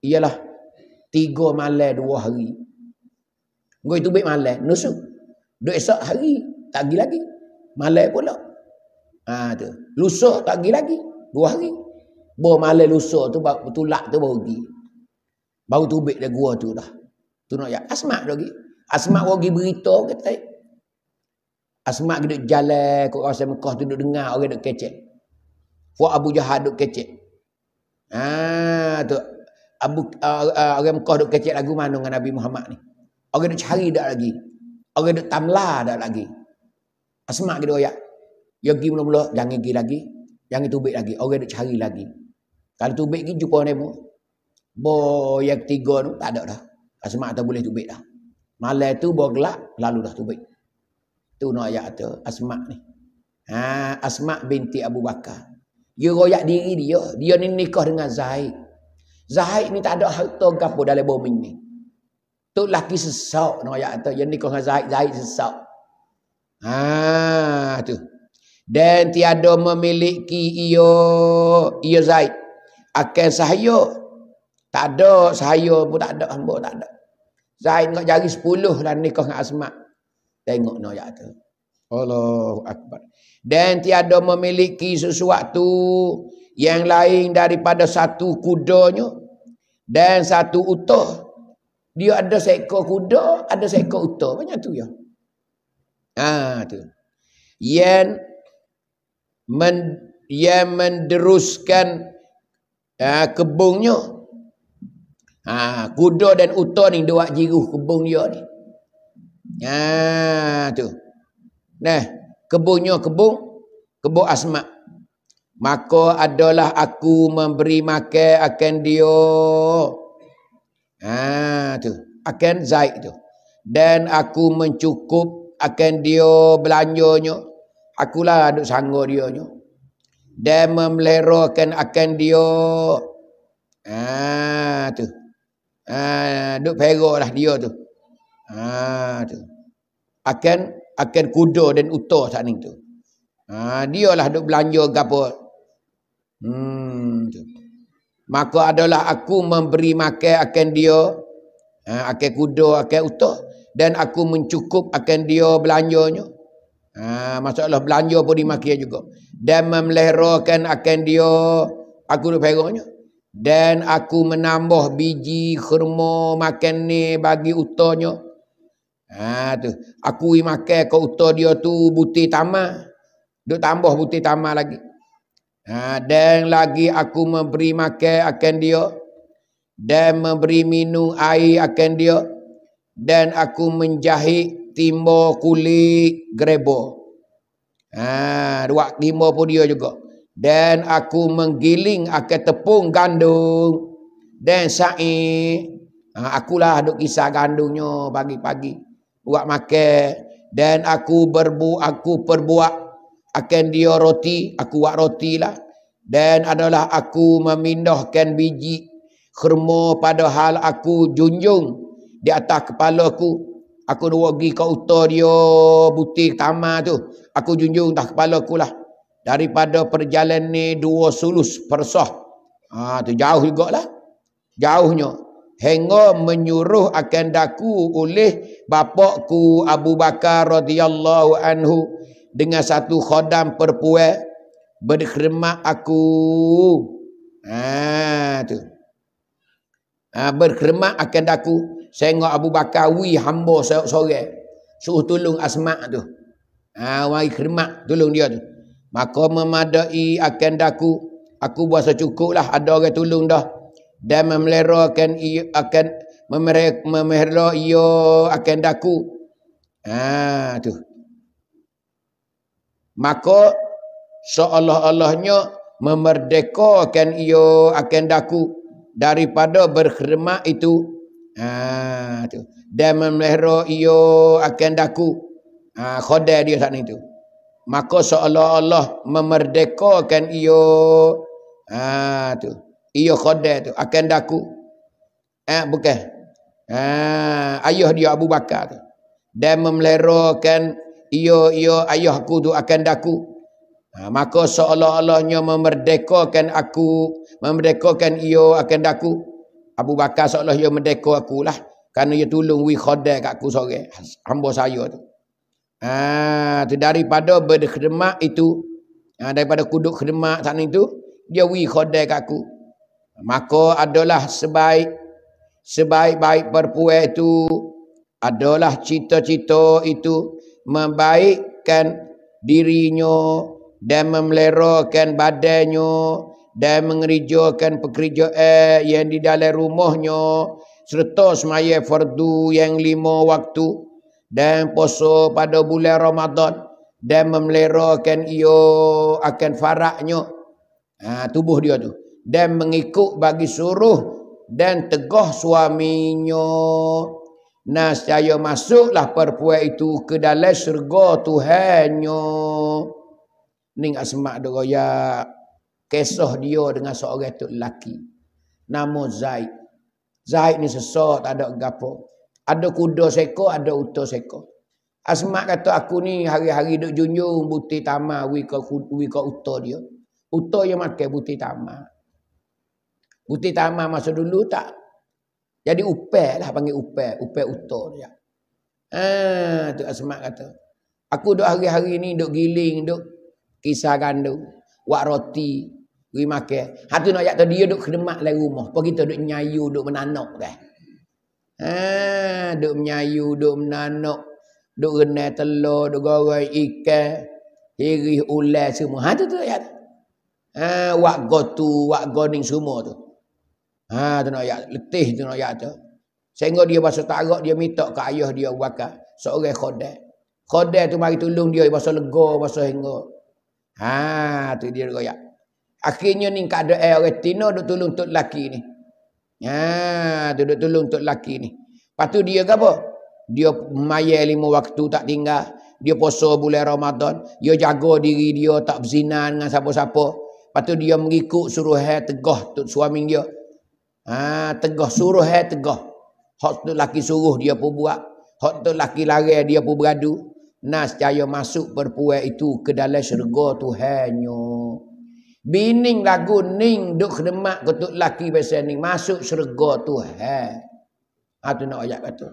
ialah tiga malam dua hari. Gua itu bik malam nusuk. Dua esok hari tak pergi lagi. Malam pula. Ha tu. Lusuk tak pergi lagi. Dua hari. Bo malam lusuk tu tulak tu baru pergi. Baru tubik dia gua tu lah. Tu nak ya asmak lagi. Asma orang pergi berita kata. Asma duduk jalan ke kawasan Mekah tu duduk dengar orang duduk kecek. Fuad Abu Jahat duduk kecek. Ha tu. Abu uh, uh, orang Mekah duduk kecek lagu mana dengan Nabi Muhammad ni. Orang duduk cari dah lagi. Orang duduk tamla dah lagi. Asma gitu ya. Ya pergi mula-mula jangan pergi lagi. Jangan tubik lagi. Orang duduk cari lagi. Kalau tubik pergi jumpa Nabi. Bo yang ketiga tu tak ada dah. Asma tak boleh tubik dah. Malam tu bergelak, lalu dah tubik. Tu nak no ayat tu, Asma' ni. Ha, Asma' binti Abu Bakar. Dia royak diri dia. Dia ni nikah dengan Zahid. Zahid ni tak ada harta gapo dalam bombing ni. Tu laki sesak nak no ayat tu. Dia nikah dengan Zahid, Zahid sesak. Ha, tu. Dan tiada memiliki ia, ia Zahid. Akan sahaya. Tak ada sahaya pun tak ada. Hamba tak ada. Zain tengok jari sepuluh dan lah nikah dengan Asma. Tengok no ayat tu. Allahu Akbar. Dan tiada memiliki sesuatu yang lain daripada satu kudanya dan satu utuh. Dia ada seekor kuda, ada seekor utuh. Banyak tu ya. Ah tu. Yang men yang menderuskan uh, ha, kebunnya Ha, kuda dan uta ni dua jiruh kebun dia ni. Ha, tu. Nah, kebunnya kebun kebun asma. Maka adalah aku memberi makan akan dia. Ha, tu. Akan Zaid tu. Dan aku mencukup akan dia belanjanya. Akulah aduk sangga dia nya. Dan memelerakan akan dia. Ha, tu. Ah, ha, duk perak lah dia tu. Ah, tu. Akan akan kuda dan unta sat ning tu. Ah, ha, dialah duk belanja gapo. Hmm, tu. Maka adalah aku memberi makan akan dia. Ah, akan kuda, akan unta dan aku mencukup akan dia belanjanya. Ah, masalah belanja pun dimakan juga. Dan memelihara akan dia aku duk peraknya. Dan aku menambah biji kurma makan ni bagi utanya. Ha tu. Aku makan ke uta dia tu buti tamar. Duk tambah buti tamar lagi. Ha dan lagi aku memberi makan akan dia dan memberi minum air akan dia dan aku menjahit timba kulit grebo. Ha dua timba pun dia juga. Dan aku menggiling akan tepung gandum. Dan sa'id. Ha, akulah duk kisah gandumnya pagi-pagi. Buat makan. Dan aku berbu aku perbuat akan dia roti. Aku buat roti lah. Dan adalah aku memindahkan biji kerma padahal aku junjung di atas kepala aku. Aku nak pergi ke utara dia butik tamar tu. Aku junjung atas kepala aku lah daripada perjalanan ni dua sulus persoh, Ha, tu jauh juga lah. Jauhnya. Hingga menyuruh akan daku oleh bapakku Abu Bakar radhiyallahu anhu. Dengan satu khodam perpuan. Berkhidmat aku. Ha, tu. Ha, berkhidmat akan daku. Saya ingat Abu Bakar wi hamba sorang. Suruh tolong asma' tu. Ha, wai khidmat tolong dia tu. Maka memadai akan daku. Aku buat secukuplah. Ada orang tolong dah. Dan memelerakan ia akan memerik memerlo akan daku. Ah ha, tu. Maka seolah-olahnya memerdekakan ia akan daku daripada berkhermak itu. Ah tu. Dan memelerak ia akan daku. Ah ha, khodai dia saat itu. tu maka seolah-olah memerdekakan ia ha tu ia khodai tu akan daku eh bukan ha ayah dia Abu Bakar tu dan memelerakan ia ia ayahku tu akan daku ha, maka seolah-olahnya memerdekakan aku memerdekakan ia akan daku Abu Bakar seolah-olah merdeka akulah kerana ia tolong wi khodai kat aku sore hamba saya tu Ha, daripada berkhidmat itu, ha, daripada kuduk khidmat sana itu, dia wi khodai aku. Maka adalah sebaik, sebaik-baik perpuai itu, adalah cita-cita itu, membaikkan dirinya, dan memelerakan badannya, dan mengerijakan pekerjaan yang di dalam rumahnya, serta semaya fardu yang lima waktu, dan puasa pada bulan Ramadan dan memelerakan ia akan faraknya ha, tubuh dia tu dan mengikut bagi suruh dan tegah suaminya nasyaya masuklah perempuan itu ke dalam syurga Tuhannya ning asmak dia ya kisah dia dengan seorang tu lelaki nama Zaid Zaid ni sesat tak ada gapo ada kuda seko, ada uto seko. Asma kata aku ni hari-hari duk junjung buti tama, wika wika wi dia. Uto yang makan buti tama. Buti tama masa dulu tak. Jadi upel lah panggil upel, upel uta dia. Ah tu Asma kata. Aku duk hari-hari ni duk giling duk kisah gandum, buat roti, pergi makan. Hatu nak ayat tadi dia duk kedemak dalam rumah. Pergi tu duk nyayu, duk menanak kan. Ha, duk menyayu, duk menanak, duk renai telur, duk gorai ikan, hirih ulai semua. Ha tu tu ayat. Ha wak gotu, wak goning semua tu. Ha tu nak ayat, letih tu nak ayat tu. Sehingga dia bahasa tarak dia minta ke ayah dia bakar seorang khodai. Khodai tu mari tolong dia bahasa lega, bahasa hingga. Ha tu dia royak. Akhirnya ni keadaan orang Tino duk tolong tok laki ni. Ha, duduk tolong untuk laki ni. Lepas tu dia ke apa? Dia maya lima waktu tak tinggal. Dia puasa bulan Ramadan. Dia jaga diri dia tak berzina dengan siapa-siapa. Lepas tu dia mengikut suruh hai tegah untuk suami dia. Ha, tegah suruh hai tegah. Hak tu laki suruh dia pun buat. Hak tu laki lari dia pun beradu. Nas jaya masuk berpuai itu ke dalam syurga Tuhannya. hanya. Bining lagu ning duk demak ketuk laki biasa ni masuk syurga Tuhan. Ha tu nak ayat kata.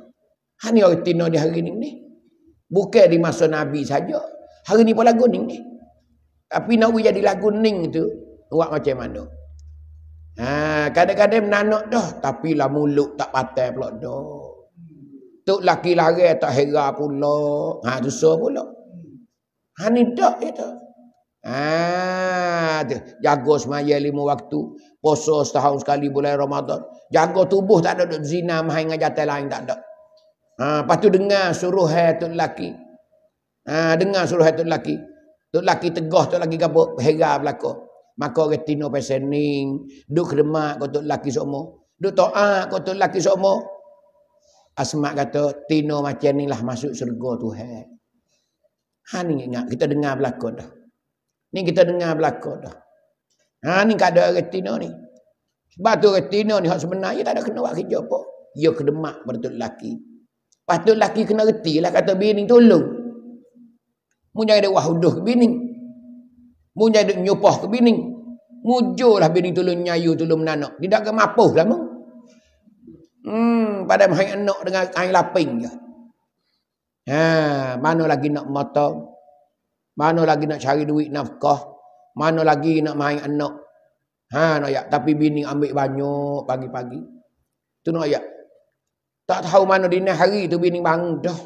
Ha ni orang tino di hari ni ni. Bukan di masa Nabi saja. Hari ni pun lagu ning ni. Tapi nak jadi lagu ning tu buat macam mana? Ha kadang-kadang menanak dah tapi lah mulut tak patah pula dah. Tuk laki lari tak hera pula. Ha tu so pula. Ha ni dak itu. Ya, Ah, tu. Jaga semaya lima waktu. Puasa setahun sekali bulan Ramadan. Jaga tubuh tak ada duk zina main dengan jatah lain tak ada. Ha, lepas tu dengar suruh hai tu lelaki. Ha, dengar suruh hai tu lelaki. Tu lelaki tegah tu lagi gabuk hera belaka. Maka retino pesening, duk kremak kau tu lelaki semua. Duk toa kau tu lelaki semua. Asmat kata, tino macam inilah masuk surga tu hai. Ha ni ingat, kita dengar belaka dah. Ni kita dengar berlaku dah. Ha ni kat ada retina ni. Sebab tu retina ni hak sebenarnya tak ada kena buat kerja apa. Ya kedemak betul laki. Patut laki kena reti lah kata bini tolong. Mu jangan ada wahuduh ke bini. Mu jangan ada nyupah ke bini. Mujurlah bini tolong nyayu tolong menanak. Tidak ke mapuh lah mu. Hmm, pada mahu enak dengan air lapin je. Ha, mana lagi nak motong? Mana lagi nak cari duit nafkah? Mana lagi nak main anak? Ha, nak ayat. Tapi bini ambil banyak pagi-pagi. tu nak ayat. Tak tahu mana dinah hari tu bini bang dah.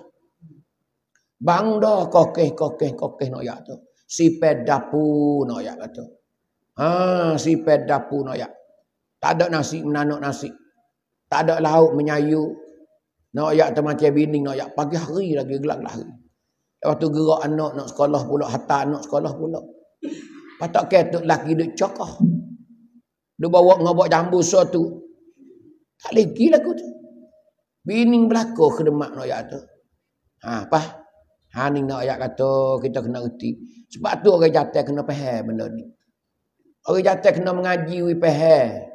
Bang dah kokeh, kokeh, kokeh nak ayat tu. Si pedapu nak ayat kata. Ha, si pedapu nak ayat. Tak ada nasi, menanak nasi. Tak ada lauk menyayu. Nak ayat tu macam bini nak ayat. Pagi hari lagi, gelak gelap hari. Lepas tu gerak anak nak sekolah pula, hantar anak sekolah pula. Lepas tak kira tu lelaki duk cokoh. Dia bawa ngobok jambu so tu. Tak lagi lah aku tu. Bini berlaku ke demak nak ayat tu. Ha, apa? Ha, ni nak ayat kata kita kena erti. Sebab tu orang jatah kena peher benda ni. Orang jatah kena mengaji wi peher.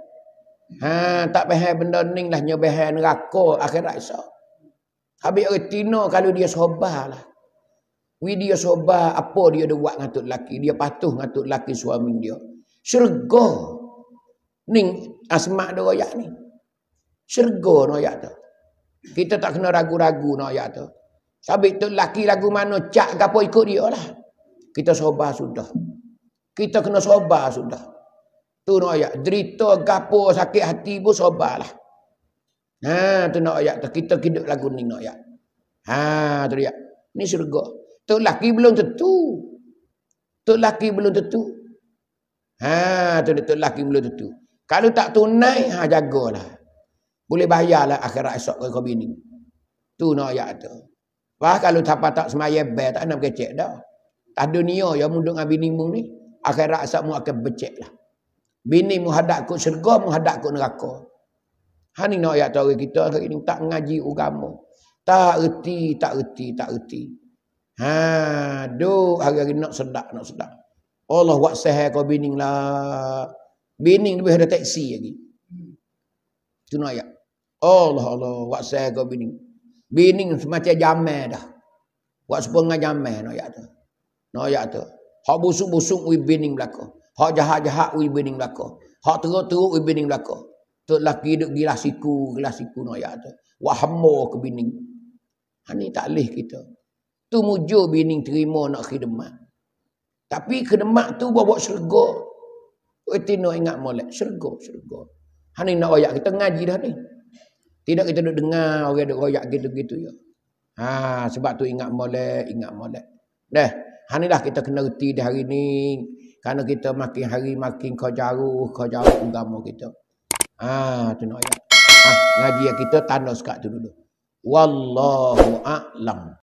Ha, tak peher benda ni lah nyobah neraka akhirat esok. Habis orang no kalau dia sobah lah. Wi dia soba apa dia ada buat ngatuk laki, dia patuh ngatuk laki suami dia. Syurga. Ning asma dia royak ni. Syurga royak tu. Kita tak kena ragu-ragu royak tu. Tapi tu laki lagu mana cak gapo ikut dia lah. Kita soba sudah. Kita kena soba sudah. Tu royak, derita gapo sakit hati pun lah. Ha tu royak tu kita kidup lagu ning royak. Ha tu royak. Ni syurga. Tok laki belum tentu. Tok laki belum tentu. Ha, tu dia laki belum tentu. Kalau tak tunai, ha jagalah. Boleh bayarlah akhirat esok ke kau bini. Tu nak no, ayat tu. Wah kalau siapa tak semaya bayar, tak nak kecek dah. Tak dunia yang mundung dengan bini mu ni. Akhirat esok mu akan becek lah. Bini mu hadap ku syurga, mu hadap ku neraka. Ha ni nak no, ayat tu kita. Hari ini, tak ngaji agama. Tak erti, tak erti, tak erti. Ha, duk hari-hari nak sedap, nak sedap. Allah buat sehat kau bining lah. Bining lebih ada teksi lagi. Itu nak ayat. Allah Allah buat sehat kau bining. Bining semacam jamai dah. Buat sepengah jamai nak ayat tu. Nak ayat tu. Hak busuk-busuk wi bining belaka. Hak jahat-jahat wi bining belaka. Hak teruk-teruk wi bining belaka. Tu laki duk gilas siku, gilas siku nak ayat tu. Wahmo ke bining. Ha ni taklih kita. Tu mujo bini terima nak khidmat. Tapi khidmat tu bawa syurga. Kita nak ingat molek. Syurga, syurga. Hani nak royak kita ngaji dah ni. Tidak kita nak dengar orang ada royak gitu-gitu ya. Ha, sebab tu ingat molek, ingat molek. Dah. Hani lah kita kena reti di hari ni. Kerana kita makin hari makin kau jauh, kau jauh agama kita. Ha, tu nak ya. Ha, ngaji kita tanda sekat tu dulu. Wallahu a'lam.